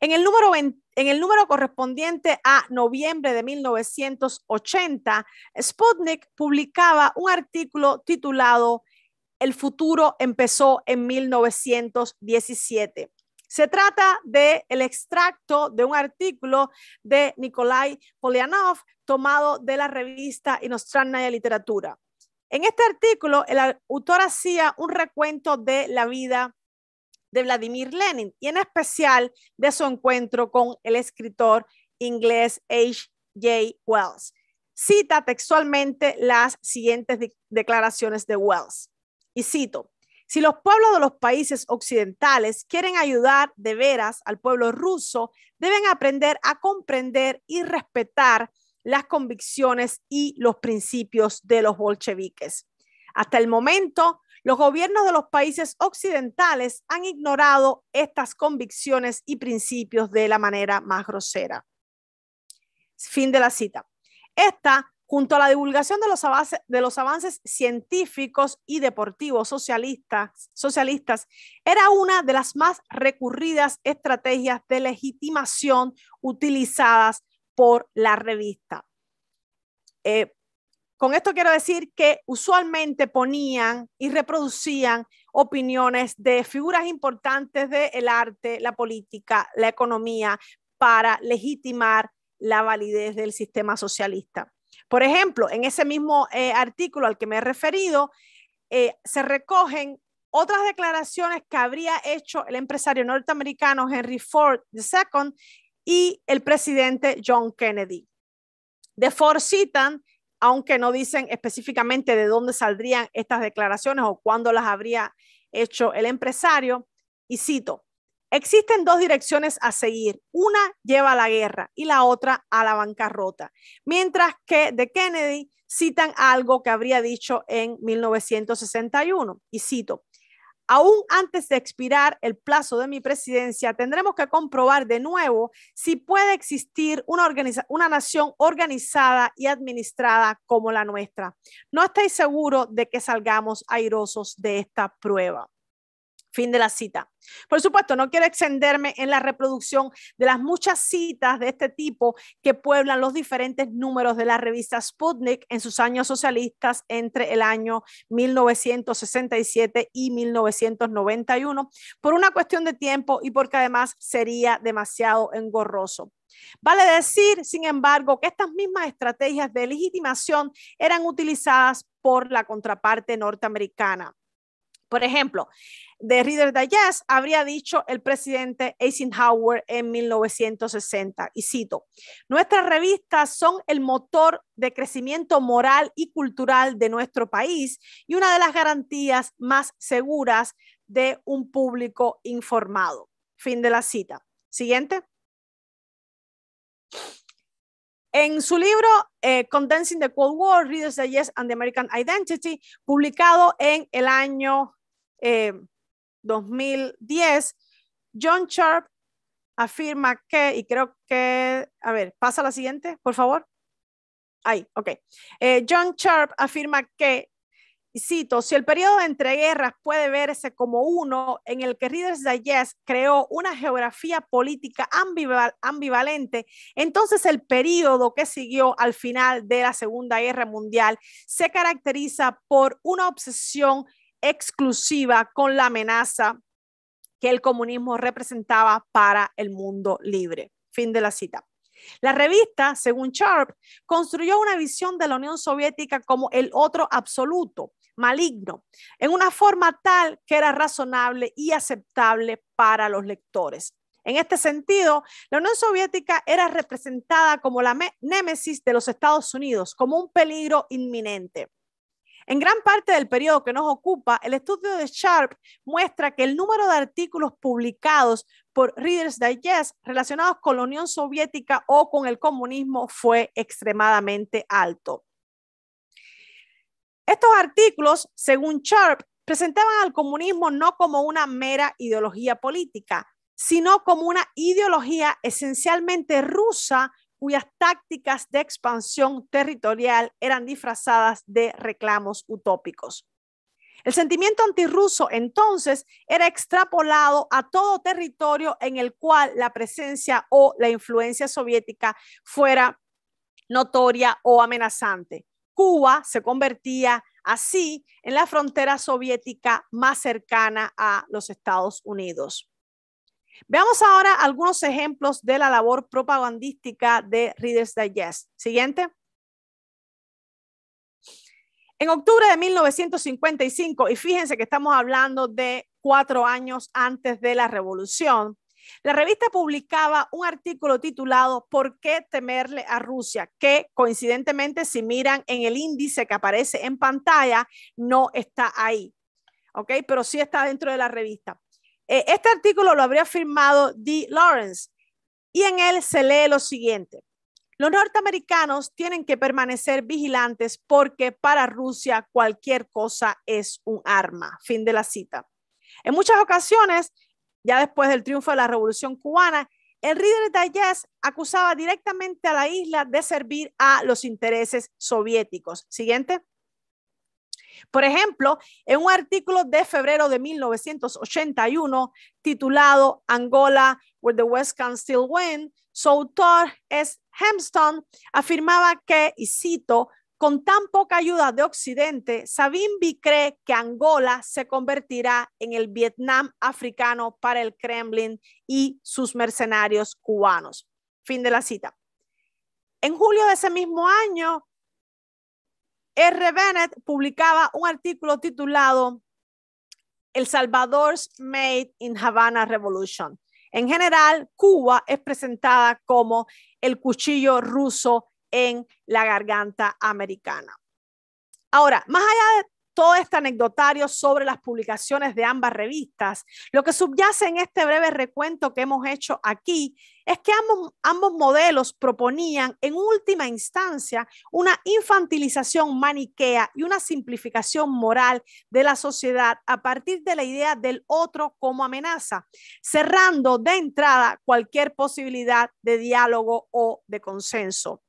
En el, número en el número correspondiente a noviembre de 1980, Sputnik publicaba un artículo titulado El futuro empezó en 1917 se trata del el extracto de un artículo de Nikolai Polianov tomado de la revista Inostranaya Literatura. En este artículo, el autor hacía un recuento de la vida de Vladimir Lenin y en especial de su encuentro con el escritor inglés H. J. Wells. Cita textualmente las siguientes declaraciones de Wells. Y cito, si los pueblos de los países occidentales quieren ayudar de veras al pueblo ruso, deben aprender a comprender y respetar las convicciones y los principios de los bolcheviques. Hasta el momento, los gobiernos de los países occidentales han ignorado estas convicciones y principios de la manera más grosera. Fin de la cita. Esta Junto a la divulgación de los avances, científicos y deportivos socialistas, socialistas, era una de las más recurridas estrategias de legitimación utilizadas por la revista. Eh, con esto quiero decir que usualmente ponían y reproducían opiniones de figuras importantes del arte, la política, la economía, para legitimar la validez del sistema socialista. Por ejemplo, en ese mismo eh, artículo al que me he referido, eh, se recogen otras declaraciones que habría hecho el empresario norteamericano Henry Ford II y el presidente John Kennedy. De Ford citan, aunque no dicen específicamente de dónde saldrían estas declaraciones o cuándo las habría hecho el empresario, y cito, Existen dos direcciones a seguir. Una lleva a la guerra y la otra a la bancarrota. Mientras que de Kennedy citan algo que habría dicho en 1961. Y cito, aún antes de expirar el plazo de mi presidencia, tendremos que comprobar de nuevo si puede existir una, nación organizada y administrada como la nuestra. No estoy seguro de que salgamos airosos de esta prueba. Fin de la cita. Por supuesto, no quiero extenderme en la reproducción de las muchas citas de este tipo que pueblan los diferentes números de la revista Sputnik en sus años socialistas entre el año 1967 y 1991, por una cuestión de tiempo y porque además sería demasiado engorroso. Vale decir, sin embargo, que estas mismas estrategias de legitimación eran utilizadas por la contraparte norteamericana. Por ejemplo, de Reader Digest habría dicho el presidente Eisenhower en 1960, y cito, nuestras revistas son el motor de crecimiento moral y cultural de nuestro país y una de las garantías más seguras de un público informado. Fin de la cita. Siguiente. En su libro eh, Condensing the Cold War, Readers Digest and the American Identity, publicado en el año 2010, eh, John Sharp afirma que, y creo que, a ver, pasa la siguiente, por favor. Ahí, ok. Eh, John Sharp afirma que, cito, si el periodo de entreguerras puede verse como uno en el que Reader's Digest creó una geografía política ambivalente, entonces el periodo que siguió al final de la Segunda Guerra Mundial se caracteriza por una obsesión exclusiva con la amenaza que el comunismo representaba para el mundo libre. Fin de la cita. La revista, según Sharp, construyó una visión de la Unión Soviética como el otro absoluto, maligno, en una forma tal que era razonable y aceptable para los lectores. En este sentido, la Unión Soviética era representada como la némesis de los Estados Unidos, como un peligro inminente. En gran parte del periodo que nos ocupa, el estudio de Sharp muestra que el número de artículos publicados por Reader's Digest relacionados con la Unión Soviética o con el comunismo fue extremadamente alto. Estos artículos, según Sharp, presentaban al comunismo no como una mera ideología política, sino como una ideología esencialmente rusa cuyas tácticas de expansión territorial eran disfrazadas de reclamos utópicos. El sentimiento antirruso entonces era extrapolado a todo territorio en el cual la presencia o la influencia soviética fuera notoria o amenazante. Cuba se convertía así en la frontera soviética más cercana a los Estados Unidos. Veamos ahora algunos ejemplos de la labor propagandística de Reader's Digest. Siguiente. En octubre de 1955, y fíjense que estamos hablando de cuatro años antes de la revolución, la revista publicaba un artículo titulado ¿Por qué temerle a Rusia? Que coincidentemente, si miran en el índice que aparece en pantalla, no está ahí. ¿Ok? Pero sí está dentro de la revista. Eh, este artículo lo habría firmado D. Lawrence y en él se lee lo siguiente. Los norteamericanos tienen que permanecer vigilantes porque para Rusia cualquier cosa es un arma. Fin de la cita. En muchas ocasiones, ya después del triunfo de la Revolución cubana, el líder Yes acusaba directamente a la isla de servir a los intereses soviéticos. Siguiente. Por ejemplo, en un artículo de febrero de 1981 titulado Angola, where the West can still win, su autor es Hempstone afirmaba que, y cito, con tan poca ayuda de Occidente, Savimbi cree que Angola se convertirá en el Vietnam africano para el Kremlin y sus mercenarios cubanos. Fin de la cita. En julio de ese mismo año, R. Bennett publicaba un artículo titulado El Salvador's Made in Havana Revolution. En general, Cuba es presentada como el cuchillo ruso en la garganta americana. Ahora, más allá de todo este anecdotario sobre las publicaciones de ambas revistas. Lo que subyace en este breve recuento que hemos hecho aquí es que ambos, ambos modelos proponían en última instancia una infantilización maniquea y una simplificación moral de la sociedad a partir de la idea del otro como amenaza, cerrando de entrada cualquier posibilidad de diálogo o de consenso.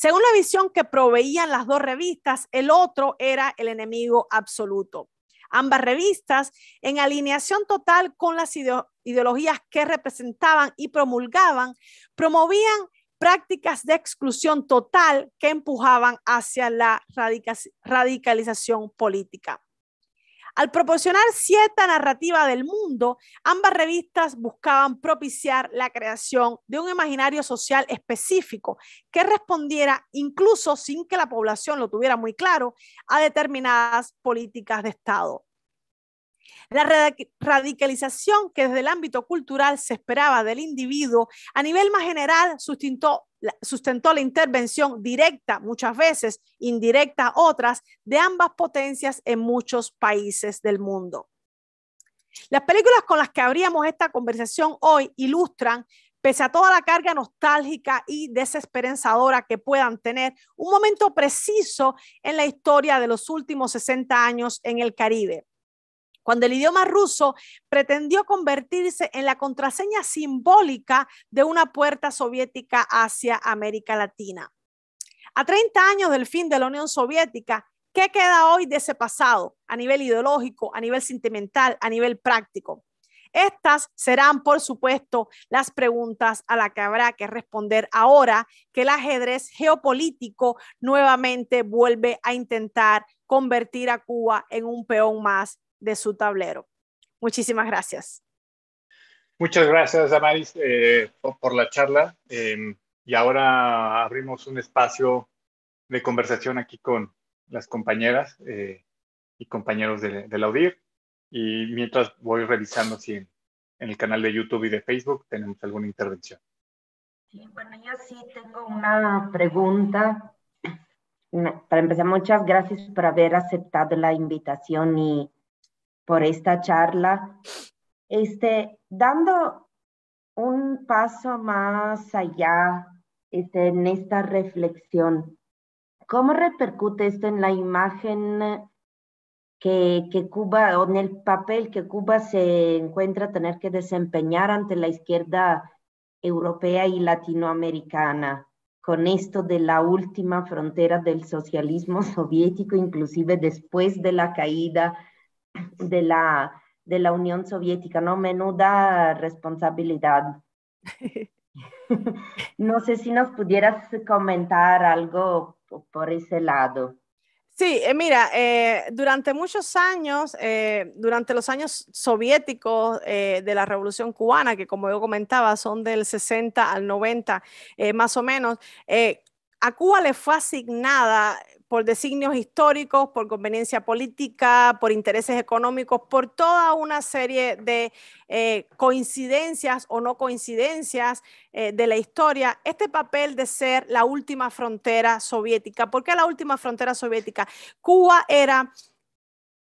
Según la visión que proveían las dos revistas, el otro era el enemigo absoluto. Ambas revistas, en alineación total con las ideologías que representaban y promulgaban, promovían prácticas de exclusión total que empujaban hacia la radicalización política. Al proporcionar cierta narrativa del mundo, ambas revistas buscaban propiciar la creación de un imaginario social específico que respondiera, incluso sin que la población lo tuviera muy claro, a determinadas políticas de Estado. La radicalización que desde el ámbito cultural se esperaba del individuo a nivel más general sustentó sustentó la intervención directa muchas veces, indirecta otras, de ambas potencias en muchos países del mundo. Las películas con las que abríamos esta conversación hoy ilustran, pese a toda la carga nostálgica y desesperanzadora que puedan tener, un momento preciso en la historia de los últimos 60 años en el Caribe cuando el idioma ruso pretendió convertirse en la contraseña simbólica de una puerta soviética hacia América Latina. A 30 años del fin de la Unión Soviética, ¿qué queda hoy de ese pasado a nivel ideológico, a nivel sentimental, a nivel práctico? Estas serán, por supuesto, las preguntas a las que habrá que responder ahora que el ajedrez geopolítico nuevamente vuelve a intentar convertir a Cuba en un peón más de su tablero. Muchísimas gracias. Muchas gracias, Amaris, eh, por la charla. Em, y ahora abrimos un espacio de conversación aquí con las compañeras eh, y compañeros del de AUDIR. Y mientras voy revisando si en, el canal de YouTube y de Facebook tenemos alguna intervención. Sí, bueno, yo sí tengo una pregunta. para empezar, muchas gracias por haber aceptado la invitación y por esta charla. Este, dando un paso más allá este, en esta reflexión, ¿cómo repercute esto en la imagen que, que, Cuba, o en el papel que Cuba se encuentra tener que desempeñar ante la izquierda europea y latinoamericana, con esto de la última frontera del socialismo soviético, inclusive después de la caída de la, de la Unión Soviética, ¿no? Menuda responsabilidad. no sé si nos pudieras comentar algo por ese lado. Sí, eh, mira, eh, durante muchos años, eh, durante los años soviéticos de la Revolución Cubana, que como yo comentaba, son del 60 al 90 más o menos, a Cuba le fue asignada por designios históricos, por conveniencia política, por intereses económicos, por toda una serie de eh, coincidencias o no coincidencias eh, de la historia, este papel de ser la última frontera soviética. ¿Por qué la última frontera soviética? Cuba era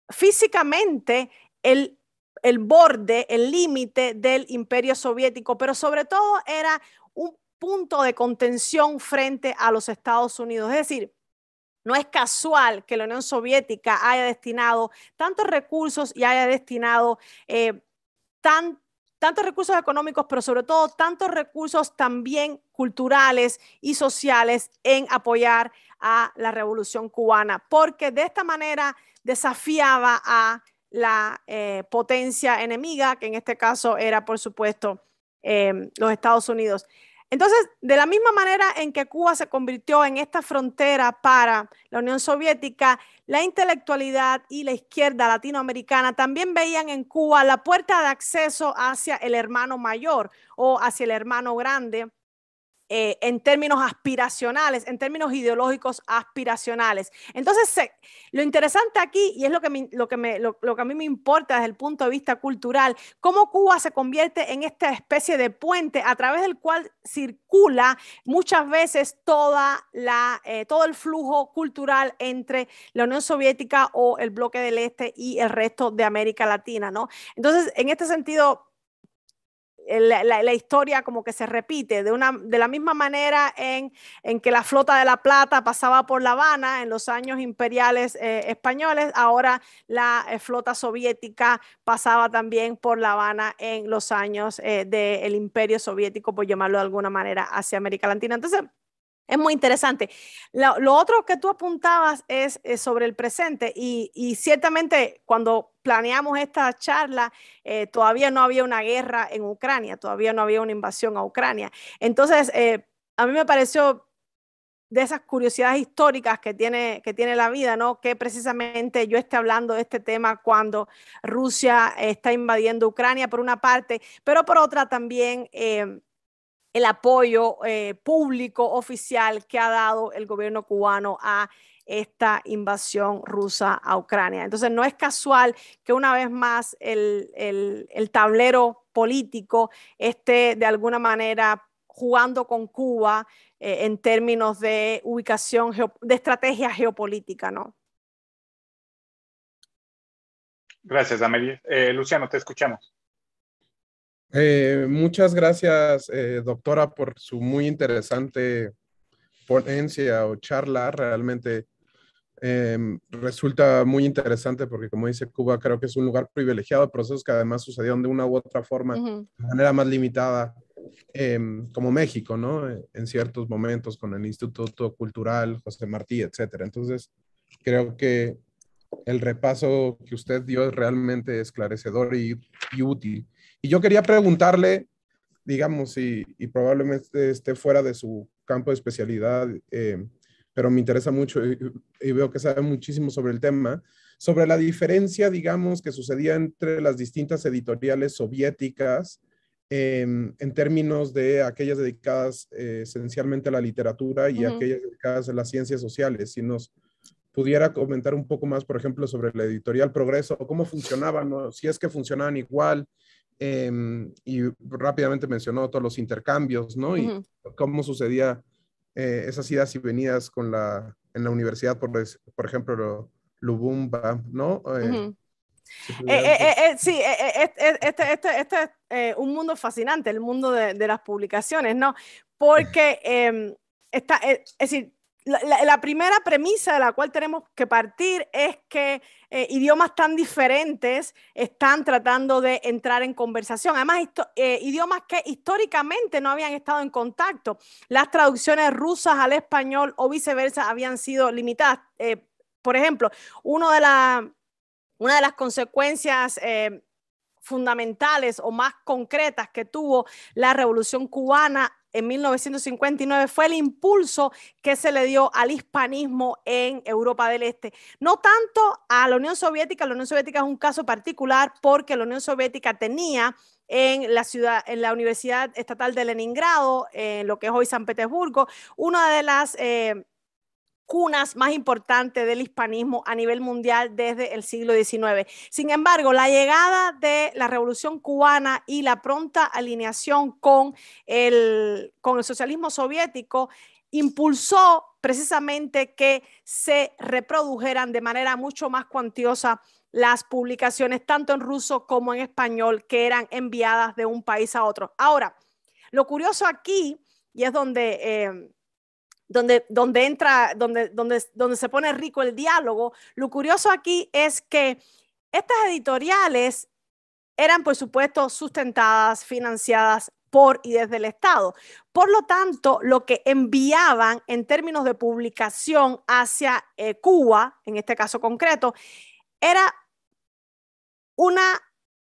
físicamente el el borde, el límite del imperio soviético, pero sobre todo era un punto de contención frente a los Estados Unidos. Es decir, no es casual que la Unión Soviética haya destinado tantos recursos y haya destinado eh, tantos recursos económicos, pero sobre todo tantos recursos también culturales y sociales en apoyar a la revolución cubana, porque de esta manera desafiaba a la eh, potencia enemiga, que en este caso era, por supuesto, eh, los Estados Unidos. Entonces, de la misma manera en que Cuba se convirtió en esta frontera para la Unión Soviética, la intelectualidad y la izquierda latinoamericana también veían en Cuba la puerta de acceso hacia el hermano mayor o hacia el hermano grande eh, en términos aspiracionales, en términos ideológicos aspiracionales. Entonces, lo interesante aquí, y es lo que, lo, que me, lo, que a mí me importa desde el punto de vista cultural, cómo Cuba se convierte en esta especie de puente a través del cual circula muchas veces toda la, eh, todo el flujo cultural entre la Unión Soviética o el bloque del Este y el resto de América Latina, ¿no? Entonces, en este sentido, la, historia como que se repite de, una, de la misma manera en, que la flota de la plata pasaba por La Habana en los años imperiales eh, españoles, ahora la eh, flota soviética pasaba también por La Habana en los años eh, del imperio soviético, por llamarlo de alguna manera, hacia América Latina. Entonces, es muy interesante. Lo, otro que tú apuntabas es, sobre el presente y, ciertamente cuando planeamos esta charla eh, todavía no había una guerra en Ucrania, todavía no había una invasión a Ucrania. Entonces, eh, a mí me pareció de esas curiosidades históricas que tiene, que tiene la vida, ¿no? Que precisamente yo esté hablando de este tema cuando Rusia está invadiendo Ucrania por una parte, pero por otra también... Eh, el apoyo eh, público oficial que ha dado el gobierno cubano a esta invasión rusa a Ucrania. Entonces, no es casual que una vez más el, tablero político esté de alguna manera jugando con Cuba eh, en términos de ubicación, de estrategia geopolítica, ¿no? Gracias, Amelie. Eh, Luciano, te escuchamos. Eh, muchas gracias, eh, doctora, por su muy interesante ponencia o charla. Realmente em, resulta muy interesante porque, como dice Cuba, creo que es un lugar privilegiado de procesos que además sucedieron de una u otra forma, de manera más limitada, em, como México, ¿no? En ciertos momentos con el Instituto Cultural, José Martí, etcétera. Entonces, creo que el repaso que usted dio es realmente esclarecedor y, y útil y yo quería preguntarle, digamos, y, probablemente esté fuera de su campo de especialidad, eh, pero me interesa mucho y, veo que sabe muchísimo sobre el tema, sobre la diferencia, digamos, que sucedía entre las distintas editoriales soviéticas em, en términos de aquellas dedicadas eh, esencialmente a la literatura y aquellas dedicadas a las ciencias sociales. Si nos pudiera comentar un poco más, por ejemplo, sobre la editorial Progreso, cómo funcionaban, si es que funcionaban igual, Em, y rápidamente mencionó todos los intercambios, ¿no? Y cómo sucedía eh, esas idas y venidas con la, en la universidad, por, por ejemplo, Lubumba, ¿no? sí, este, es un mundo fascinante, el mundo de, de las publicaciones, ¿no? Porque em, está, eh, es decir, la, primera premisa de la cual tenemos que partir es que eh, idiomas tan diferentes están tratando de entrar en conversación. Además, eh, idiomas que históricamente no habían estado en contacto. Las traducciones rusas al español o viceversa habían sido limitadas. Eh, por ejemplo, una de las consecuencias fundamentales o más concretas que tuvo la revolución cubana en 1959 fue el impulso que se le dio al hispanismo en Europa del Este. No tanto a la Unión Soviética, la Unión Soviética es un caso particular porque la Unión Soviética tenía en la ciudad, en la Universidad Estatal de Leningrado, en lo que es hoy San Petersburgo, una de las eh, cunas más importantes del hispanismo a nivel mundial desde el siglo XIX. Sin embargo, la llegada de la revolución cubana y la pronta alineación con el, con el socialismo soviético impulsó precisamente que se reprodujeran de manera mucho más cuantiosa las publicaciones, tanto en ruso como en español, que eran enviadas de un país a otro. Ahora, lo curioso aquí, y es donde... Eh, donde, entra, donde, se pone rico el diálogo. Lo curioso aquí es que estas editoriales eran, por supuesto, sustentadas, financiadas por y desde el Estado. Por lo tanto, lo que enviaban en términos de publicación hacia eh, Cuba, en este caso concreto, era una,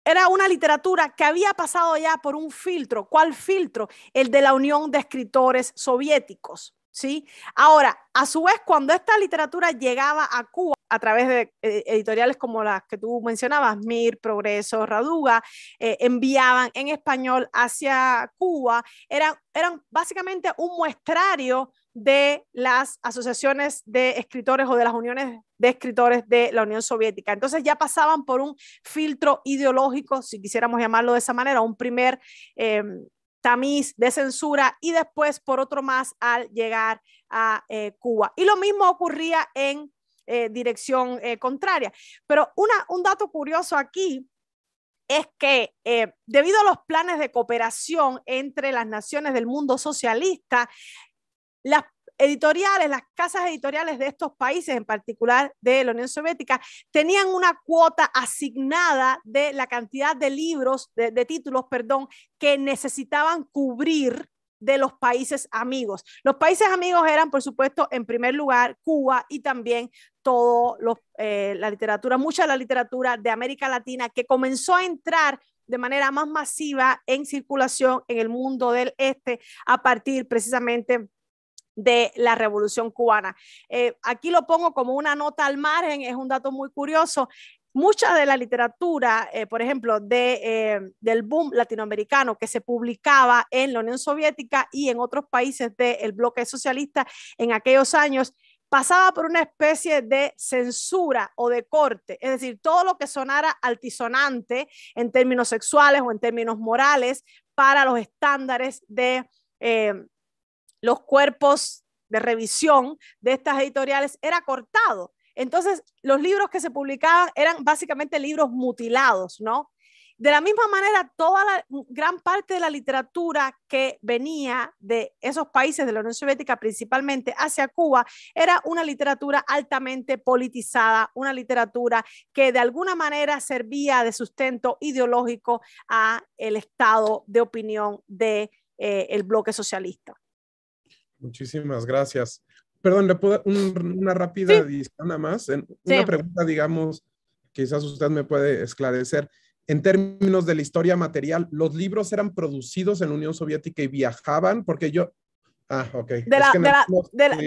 era una literatura que había pasado ya por un filtro. ¿Cuál filtro? El de la Unión de Escritores Soviéticos. ¿sí? Ahora, a su vez, cuando esta literatura llegaba a Cuba a través de eh, editoriales como las que tú mencionabas, Mir, Progreso, Raduga, eh, enviaban en español hacia Cuba, eran, eran básicamente un muestrario de las asociaciones de escritores o de las uniones de escritores de la Unión Soviética. Entonces ya pasaban por un filtro ideológico, si quisiéramos llamarlo de esa manera, un primer, em, tamiz de censura y después por otro más al llegar a eh, Cuba. Y lo mismo ocurría en eh, dirección eh, contraria. Pero una, un dato curioso aquí es que debido a los planes de cooperación entre las naciones del mundo socialista, las editoriales, las casas editoriales de estos países, en particular de la Unión Soviética, tenían una cuota asignada de la cantidad de libros, de, títulos, perdón, que necesitaban cubrir de los países amigos. Los países amigos eran, por supuesto, en primer lugar Cuba y también toda eh, la literatura, mucha la literatura de América Latina que comenzó a entrar de manera más masiva en circulación en el mundo del este a partir precisamente de la Revolución Cubana. Eh, aquí lo pongo como una nota al margen, es un dato muy curioso. Mucha de la literatura, eh, por ejemplo, eh, del boom latinoamericano que se publicaba en la Unión Soviética y en otros países del bloque socialista en aquellos años, pasaba por una especie de censura o de corte, es decir, todo lo que sonara altisonante en términos sexuales o en términos morales para los estándares de, los cuerpos de revisión de estas editoriales era cortado. Entonces, los libros que se publicaban eran básicamente libros mutilados, ¿no? De la misma manera, toda la gran parte de la literatura que venía de esos países de la Unión Soviética, principalmente hacia Cuba, era una literatura altamente politizada, una literatura que de alguna manera servía de sustento ideológico a el estado de opinión de eh, el bloque socialista. Muchísimas gracias. Perdón, ¿le puedo una rápida sí. nada más? En, Una pregunta, digamos, quizás usted me puede esclarecer. En términos de la historia material, ¿los libros eran producidos en la Unión Soviética y viajaban? Porque yo Ah, de, de,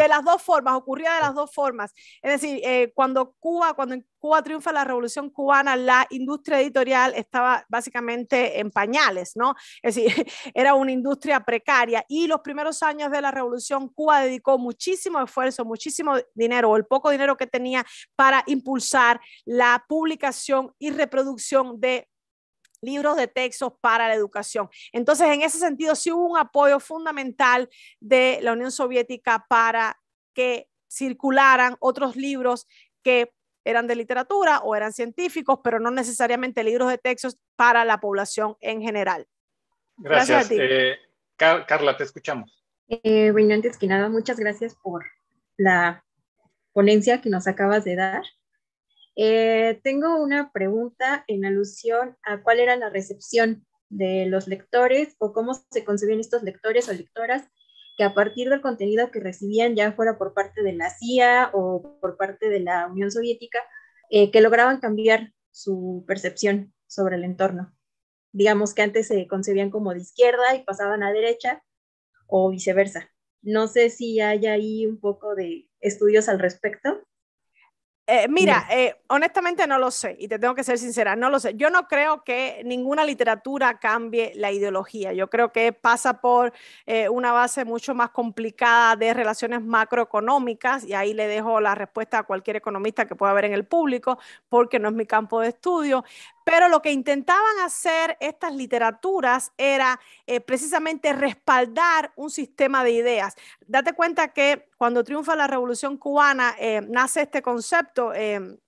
de, las dos formas, ocurría de ah. las dos formas. Es decir, eh, cuando Cuba, cuando en Cuba triunfa la revolución cubana, la industria editorial estaba básicamente en pañales, ¿no? Es decir, era una industria precaria y los primeros años de la revolución Cuba dedicó muchísimo esfuerzo, muchísimo dinero, o el poco dinero que tenía para impulsar la publicación y reproducción de libros de textos para la educación. Entonces, en ese sentido, sí hubo un apoyo fundamental de la Unión Soviética para que circularan otros libros que eran de literatura o eran científicos, pero no necesariamente libros de textos para la población en general. Gracias. Eh, Carla, te escuchamos. Eh, bueno, antes nada, muchas gracias por la ponencia que nos acabas de dar. Eh, tengo una pregunta en alusión a cuál era la recepción de los lectores o cómo se concebían estos lectores o lectoras que a partir del contenido que recibían, ya fuera por parte de la CIA o por parte de la Unión Soviética, eh, que lograban cambiar su percepción sobre el entorno. Digamos que antes se concebían como de izquierda y pasaban a derecha o viceversa. No sé si hay ahí un poco de estudios al respecto. Eh, mira, eh, honestamente no lo sé y te tengo que ser sincera, no lo sé. Yo no creo que ninguna literatura cambie la ideología. Yo creo que pasa por eh, una base mucho más complicada de relaciones macroeconómicas y ahí le dejo la respuesta a cualquier economista que pueda haber en el público porque no es mi campo de estudio. Pero lo que intentaban hacer estas literaturas era eh, precisamente respaldar un sistema de ideas. Date cuenta que cuando triunfa la Revolución cubana eh, nace este concepto. Eh,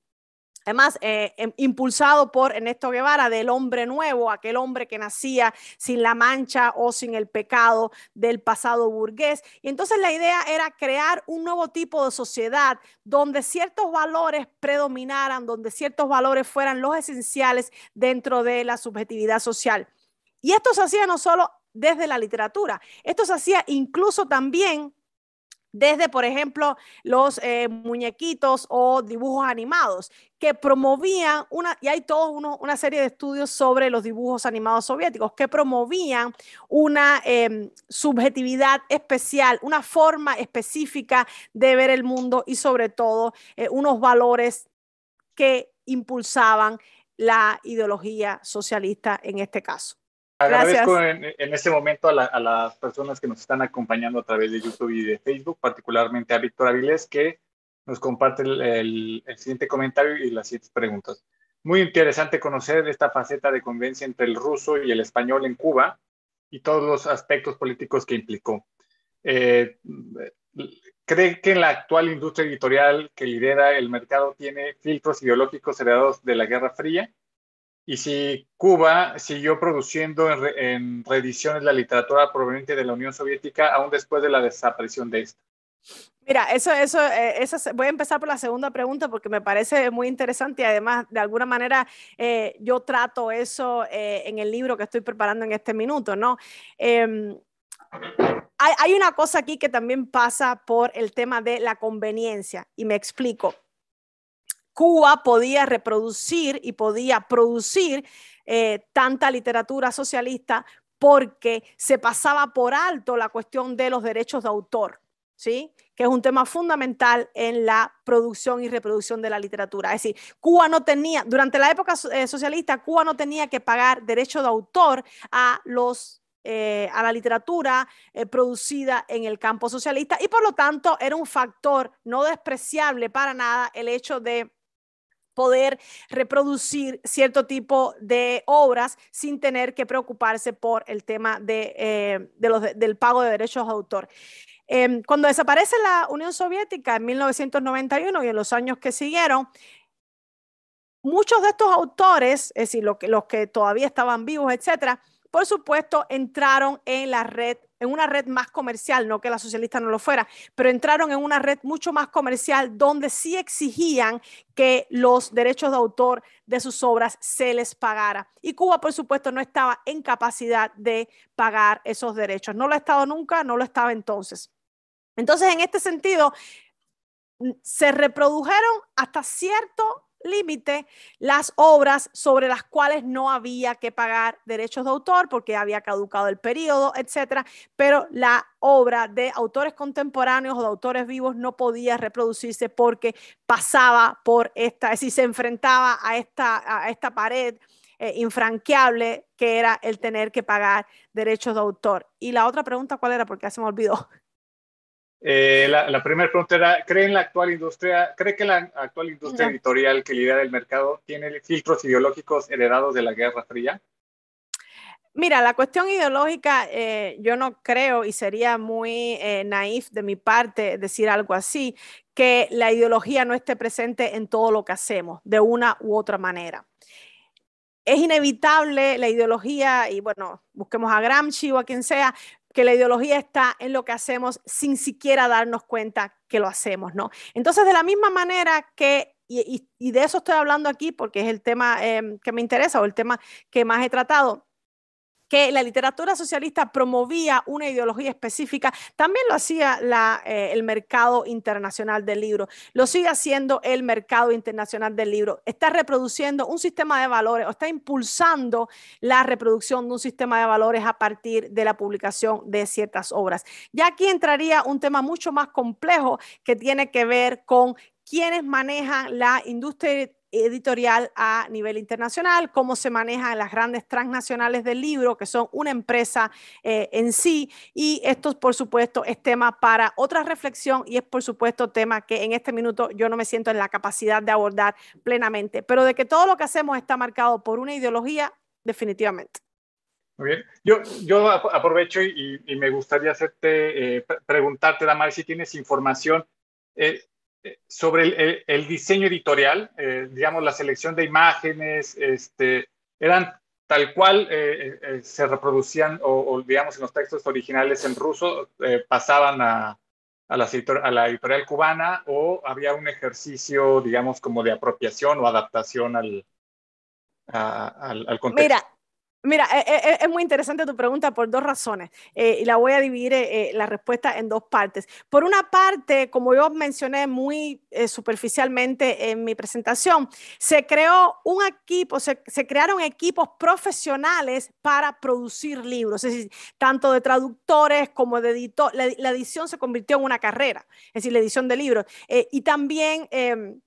Además, eh, em, impulsado por Ernesto Guevara del hombre nuevo, aquel hombre que nacía sin la mancha o sin el pecado del pasado burgués. Y entonces la idea era crear un nuevo tipo de sociedad donde ciertos valores predominaran, donde ciertos valores fueran los esenciales dentro de la subjetividad social. Y esto se hacía no solo desde la literatura, esto se hacía incluso también desde, por ejemplo, los eh, muñequitos o dibujos animados, que promovían una, y hay toda una serie de estudios sobre los dibujos animados soviéticos, que promovían una em, subjetividad especial, una forma específica de ver el mundo y sobre todo eh, unos valores que impulsaban la ideología socialista en este caso. Agradezco en, este momento a, las personas que nos están acompañando a través de YouTube y de Facebook, particularmente a Víctor Avilés, que nos comparte el, siguiente comentario y las siguientes preguntas. Muy interesante conocer esta faceta de convivencia entre el ruso y el español en Cuba y todos los aspectos políticos que implicó. Eh, ¿Cree que en la actual industria editorial que lidera el mercado tiene filtros ideológicos heredados de la Guerra Fría? y si Cuba siguió produciendo en, reediciones la literatura proveniente de la Unión Soviética aún después de la desaparición de esta. Mira, eso, eso, eh, eso, voy a empezar por la segunda pregunta porque me parece muy interesante y además, de alguna manera, eh, yo trato eso eh, en el libro que estoy preparando en este minuto, ¿no? Em, hay, hay una cosa aquí que también pasa por el tema de la conveniencia y me explico. Cuba podía reproducir y podía producir eh, tanta literatura socialista porque se pasaba por alto la cuestión de los derechos de autor, ¿sí? que es un tema fundamental en la producción y reproducción de la literatura. Es decir, Cuba no tenía, durante la época eh, socialista, Cuba no tenía que pagar derecho de autor a los eh, a la literatura producida en el campo socialista y por lo tanto era un factor no despreciable para nada el hecho de poder reproducir cierto tipo de obras sin tener que preocuparse por el tema de, eh, del pago de derechos de autor. Em, cuando desaparece la Unión Soviética en 1991 y en los años que siguieron, muchos de estos autores, es decir, los que, los que todavía estaban vivos, etcétera, por supuesto, entraron en la red en una red más comercial, no que la socialista no lo fuera, pero entraron en una red mucho más comercial donde sí exigían que los derechos de autor de sus obras se les pagara. Y Cuba, por supuesto, no estaba en capacidad de pagar esos derechos. No lo ha estado nunca, no lo estaba entonces. Entonces, en este sentido, mm, se reprodujeron hasta cierto límite las obras sobre las cuales no había que pagar derechos de autor porque había caducado el periodo, etcétera, pero la obra de autores contemporáneos o de autores vivos no podía reproducirse porque pasaba por esta, es decir, se enfrentaba a esta, a esta pared eh, infranqueable que era el tener que pagar derechos de autor. Y la otra pregunta, ¿cuál era? Porque ya se me olvidó. Eh, la, primera pregunta era, ¿cree, en la actual industria, ¿cree que la actual industria editorial que lidera el mercado tiene filtros ideológicos heredados de la Guerra Fría? Mira, la cuestión ideológica, eh, yo no creo y sería muy eh, naif de mi parte decir algo así, que la ideología no esté presente en todo lo que hacemos, de una u otra manera es inevitable la ideología, y bueno, busquemos a Gramsci o a quien sea, que la ideología está en lo que hacemos sin siquiera darnos cuenta que lo hacemos, ¿no? Entonces, de la misma manera que, y, de eso estoy hablando aquí porque es el tema eh, que me interesa o el tema que más he tratado, que la literatura socialista promovía una ideología específica, también lo hacía eh, el mercado internacional del libro, lo sigue haciendo el mercado internacional del libro, está reproduciendo un sistema de valores o está impulsando la reproducción de un sistema de valores a partir de la publicación de ciertas obras. Y aquí entraría un tema mucho más complejo que tiene que ver con quienes manejan la industria editorial a nivel internacional, cómo se manejan las grandes transnacionales del libro, que son una empresa eh, en sí. Y esto, por supuesto, es tema para otra reflexión y es, por supuesto, tema que en este minuto yo no me siento en la capacidad de abordar plenamente, pero de que todo lo que hacemos está marcado por una ideología, definitivamente. Muy bien. Yo, yo aprovecho y, me gustaría hacerte, eh, preguntarte, Damar, si tienes información eh, eh, sobre el, diseño editorial, eh, digamos, la selección de imágenes, este, eran tal cual eh, se reproducían o, digamos, en los textos originales en ruso, pasaban a, a, la editorial cubana o había un ejercicio, digamos, como de apropiación o adaptación al, al, contexto. Mira, e, e, e, es, muy interesante tu pregunta por dos razones eh, y la voy a dividir eh, eh, la respuesta en dos partes. Por una parte, como yo mencioné muy superficialmente en mi presentación, se creó un equipo, se, crearon equipos profesionales para producir libros, es decir, tanto de traductores como de editores, La, la edición se convirtió en una carrera, es decir, la edición de libros. y también em,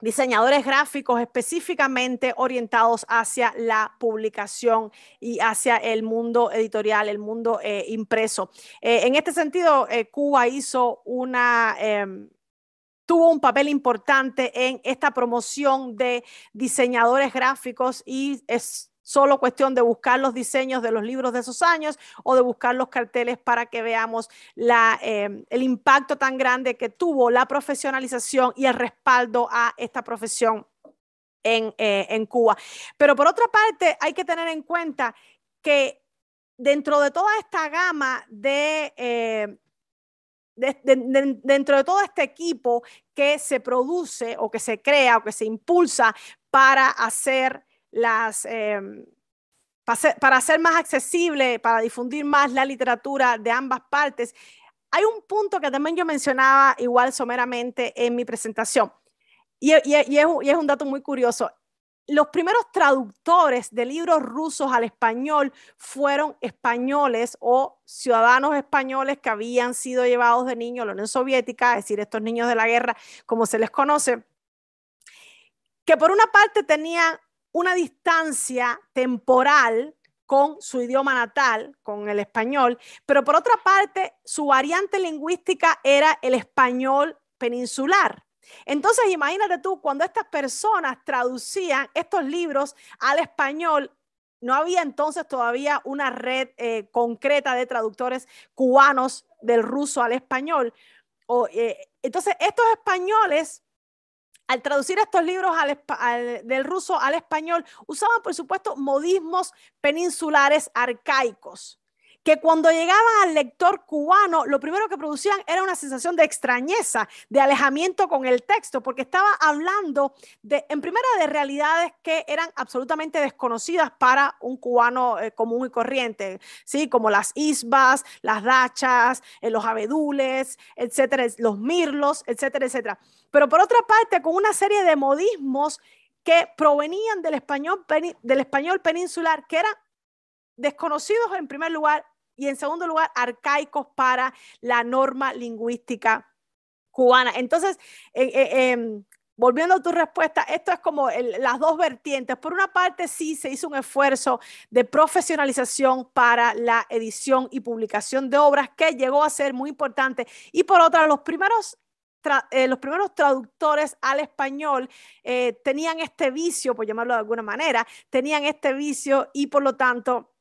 diseñadores gráficos específicamente orientados hacia la publicación y hacia el mundo editorial, el mundo eh, impreso. Eh, en este sentido, eh, Cuba hizo una em, tuvo un papel importante en esta promoción de diseñadores gráficos y es, solo cuestión de buscar los diseños de los libros de esos años o de buscar los carteles para que veamos em, el impacto tan grande que tuvo la profesionalización y el respaldo a esta profesión eh, en, Cuba. Pero por otra parte, hay que tener en cuenta que dentro de toda esta gama eh, de, dentro de todo este equipo que se produce o que se crea o que se impulsa para hacer Em, para hacer más accesible, para difundir más la literatura de ambas partes. Hay un punto que también yo mencionaba igual someramente en mi presentación, y, es, es un dato muy curioso. Los primeros traductores de libros rusos al español fueron españoles o ciudadanos españoles que habían sido llevados de niños a la Unión Soviética, es decir, estos niños de la guerra, como se les conoce, que por una parte tenían una distancia temporal con su idioma natal, con el español, pero por otra parte, su variante lingüística era el español peninsular. Entonces, imagínate tú, cuando estas personas traducían estos libros al español, no había entonces todavía una red eh, concreta de traductores cubanos del ruso al español. O, eh, entonces, estos españoles al traducir estos libros del ruso al español, usaban, por supuesto, modismos peninsulares arcaicos que cuando llegaban al lector cubano, lo primero que producían era una sensación de extrañeza, de alejamiento con el texto, porque estaba hablando de, en primera, de realidades que eran absolutamente desconocidas para un cubano eh, común y corriente, ¿sí? como las isbas, las dachas, eh, los abedules, etcétera, los mirlos, etcétera, etcétera. Pero por otra parte, con una serie de modismos que provenían del español, del español peninsular, que eran desconocidos en primer lugar y en segundo lugar, arcaicos para la norma lingüística cubana. Entonces, eh, eh, em, volviendo a tu respuesta, esto es como las dos vertientes. Por una parte, sí se hizo un esfuerzo de profesionalización para la edición y publicación de obras que llegó a ser muy importante. Y por otra, los primeros eh, los primeros traductores al español tenían este vicio, por llamarlo de alguna manera, tenían este vicio y por lo tanto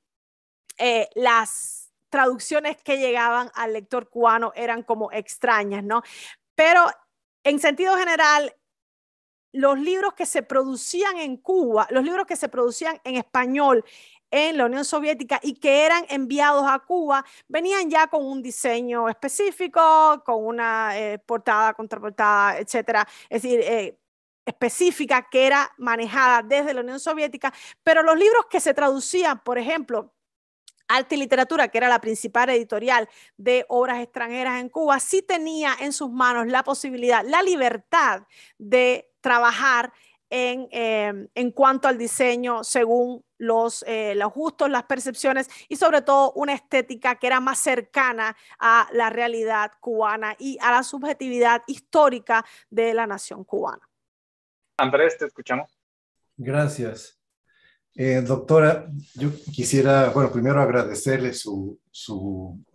las traducciones que llegaban al lector cubano eran como extrañas, ¿no? Pero en sentido general, los libros que se producían en Cuba, los libros que se producían en español en la Unión Soviética y que eran enviados a Cuba, venían ya con un diseño específico, con una eh, portada, contraportada, etcétera. Es decir, eh, específica que era manejada desde la Unión Soviética, pero los libros que se traducían, por ejemplo, Arte y Literatura, que era la principal editorial de obras extranjeras en Cuba, sí tenía en sus manos la posibilidad, la libertad de trabajar en, em, cuanto al diseño según los, eh, los, gustos, las percepciones y sobre todo una estética que era más cercana a la realidad cubana y a la subjetividad histórica de la nación cubana. Andrés, te escuchamos. Gracias. Eh, doctora, yo quisiera, bueno, primero agradecerle su,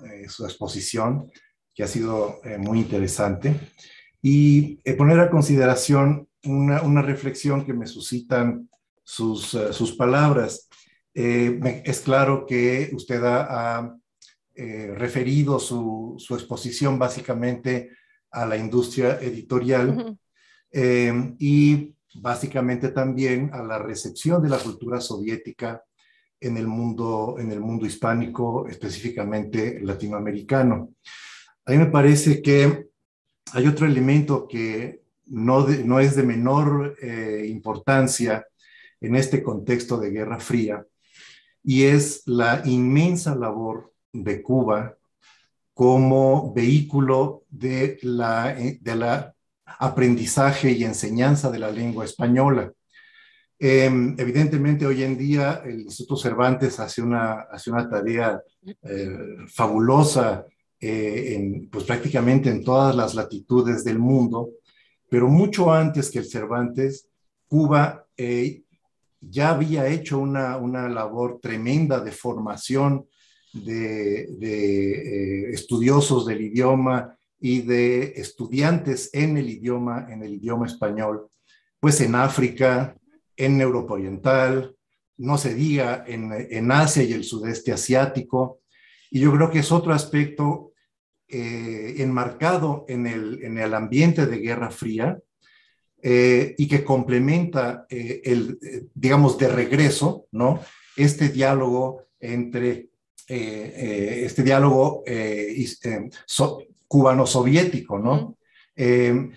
eh, exposición, que ha sido eh, muy interesante, y poner a consideración una, reflexión que me suscitan sus, palabras. es claro que usted ha, referido su, exposición básicamente a la industria editorial y básicamente también a la recepción de la cultura soviética en el mundo, en el mundo hispánico, específicamente latinoamericano. A mí me parece que hay otro elemento que no, no es de menor eh, importancia en este contexto de Guerra Fría, y es la inmensa labor de Cuba como vehículo de la, eh, de la aprendizaje y enseñanza de la lengua española. Em, evidentemente, hoy en día el Instituto Cervantes hace una, hace una tarea eh, fabulosa eh, en, pues, prácticamente en todas las latitudes del mundo, pero mucho antes que el Cervantes, Cuba eh, ya había hecho una, labor tremenda de formación de estudiosos del idioma y de estudiantes en el idioma, en el idioma español, pues en África, en Europa Oriental, no se diga en, Asia y el sudeste asiático. Y yo creo que es otro aspecto eh, enmarcado en el, en el, ambiente de Guerra Fría eh, y que complementa eh, el, digamos, de regreso, ¿no? Este diálogo entre, este diálogo cubano-soviético, ¿no? Eh,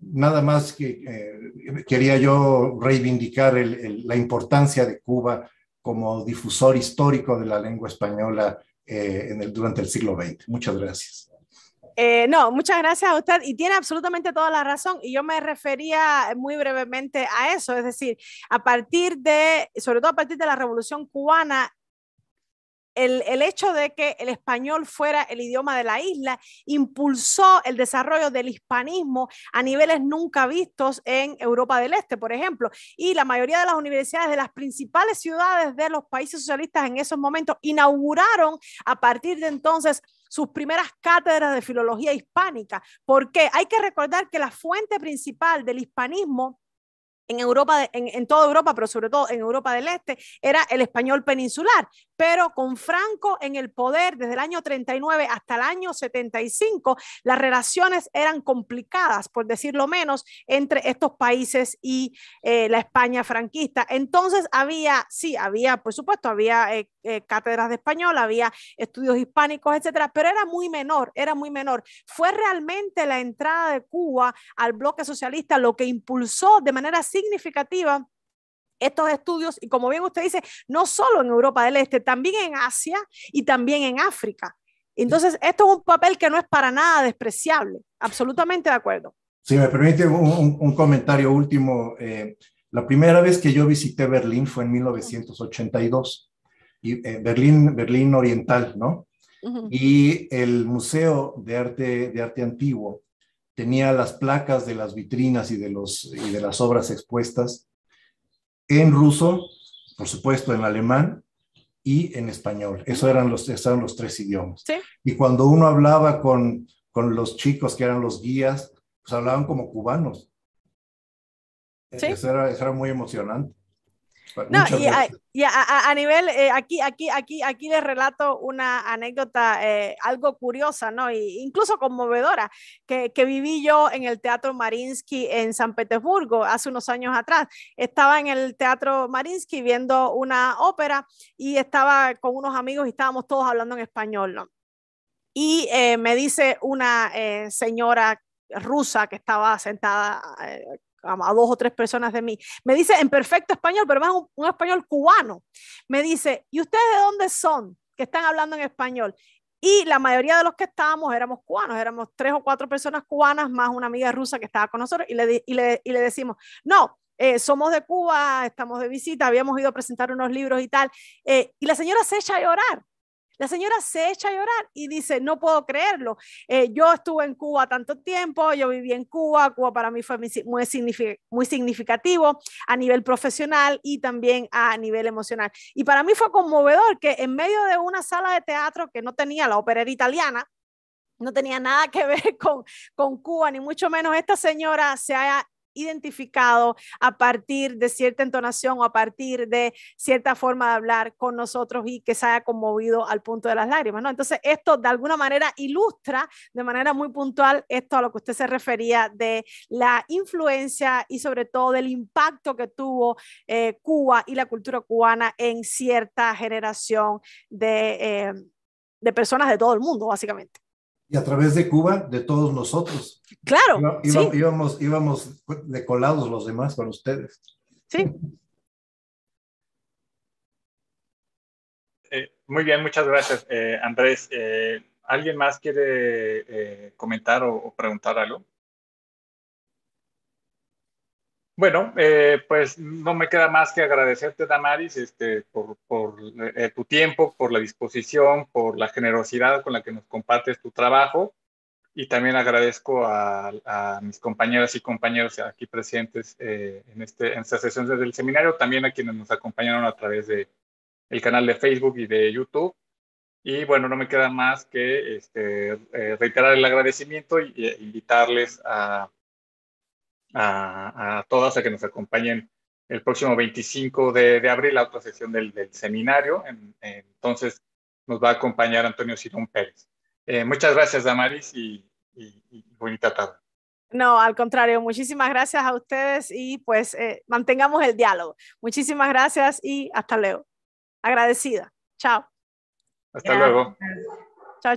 nada más que eh, quería yo reivindicar la importancia de Cuba como difusor histórico de la lengua española eh, en el, durante el siglo XX. Muchas gracias. no, muchas gracias a usted y tiene absolutamente toda la razón. Y yo me refería muy brevemente a eso, es decir, a partir de, sobre todo a partir de la Revolución cubana, el, hecho de que el español fuera el idioma de la isla impulsó el desarrollo del hispanismo a niveles nunca vistos en Europa del Este, por ejemplo. Y la mayoría de las universidades de las principales ciudades de los países socialistas en esos momentos inauguraron a partir de entonces sus primeras cátedras de filología hispánica, porque hay que recordar que la fuente principal del hispanismo en Europa, en, en, toda Europa, pero sobre todo en Europa del Este, era el español peninsular pero con Franco en el poder desde el año 39 hasta el año 75, las relaciones eran complicadas, por decirlo menos, entre estos países y eh, la España franquista. Entonces había, sí, había, por supuesto, había eh, eh, cátedras de español, había estudios hispánicos, etcétera, pero era muy menor, era muy menor. Fue realmente la entrada de Cuba al bloque socialista lo que impulsó de manera significativa estos estudios, y como bien usted dice, no solo en Europa del Este, también en Asia y también en África. Entonces, esto es un papel que no es para nada despreciable, absolutamente de acuerdo. Si me permite un, comentario último, eh, la primera vez que yo visité Berlín fue en 1982, y, eh, Berlín, Berlín Oriental, ¿no? Y el Museo de Arte, de Arte Antiguo tenía las placas de las vitrinas y de, los, y de las obras expuestas en ruso, por supuesto en alemán y en español. Esos eran los, los tres idiomas. Y cuando uno hablaba con, con los chicos que eran los guías, pues hablaban como cubanos. era, eso era muy emocionante. No, y, a, nivel, eh, aquí, aquí, aquí, aquí les relato una anécdota eh, algo curiosa, ¿no? incluso conmovedora, que, viví yo en el Teatro Marinsky en San Petersburgo hace unos años atrás. Estaba en el Teatro Marinsky viendo una ópera y estaba con unos amigos y estábamos todos hablando en español, Y eh, me dice una señora rusa que estaba sentada a dos o tres personas de mí, me dice en perfecto español, pero más un, español cubano, me dice, ¿y ustedes de dónde son que están hablando en español? Y la mayoría de los que estábamos éramos cubanos, éramos tres o cuatro personas cubanas, más una amiga rusa que estaba con nosotros, y le, y le, y le decimos, no, eh, somos de Cuba, estamos de visita, habíamos ido a presentar unos libros y tal. Eh, y la señora se echa a llorar la señora se echa a llorar y dice, no puedo creerlo. Eh, yo estuve en Cuba tanto tiempo, yo viví en Cuba, Cuba para mí fue muy, muy significativo a nivel profesional y también a nivel emocional. Y para mí fue conmovedor que en medio de una sala de teatro que no tenía la ópera italiana, no tenía nada que ver con, con Cuba, ni mucho menos esta señora se haya identificado a partir de cierta entonación o a partir de cierta forma de hablar con nosotros y que se haya conmovido al punto de las lágrimas, ¿no? Entonces, esto de alguna manera ilustra de manera muy puntual esto a lo que usted se refería de la influencia y sobre todo del impacto que tuvo eh, Cuba y la cultura cubana en cierta generación de eh, personas de todo el mundo, básicamente. Y a través de Cuba, de todos nosotros. Claro. íbamos, decolados los demás con ustedes. Sí. Eh, muy bien, muchas gracias, eh, Andrés. Eh, ¿Alguien más quiere comentar o preguntar algo? Bueno, eh, pues no me queda más que agradecerte, Damaris, este, por, por eh, tu tiempo, por la disposición, por la generosidad con la que nos compartes tu trabajo. Y también agradezco a, mis compañeras y compañeros aquí presentes eh, en, este, en esta sesión desde el seminario, también a quienes nos acompañaron a través de el canal de Facebook y de YouTube. Y bueno, no me queda más que este, reiterar el agradecimiento e invitarles a a, todas, a que nos acompañen el próximo 25 de, abril la otra sesión del, seminario. entonces nos va a acompañar Antonio Sirón Pérez. Eh, muchas gracias, Damaris, y, y, bonita tarde. No, al contrario, muchísimas gracias a ustedes y pues eh, mantengamos el diálogo. Muchísimas gracias y hasta luego. Agradecida. Chao. Hasta luego. Chao, chao.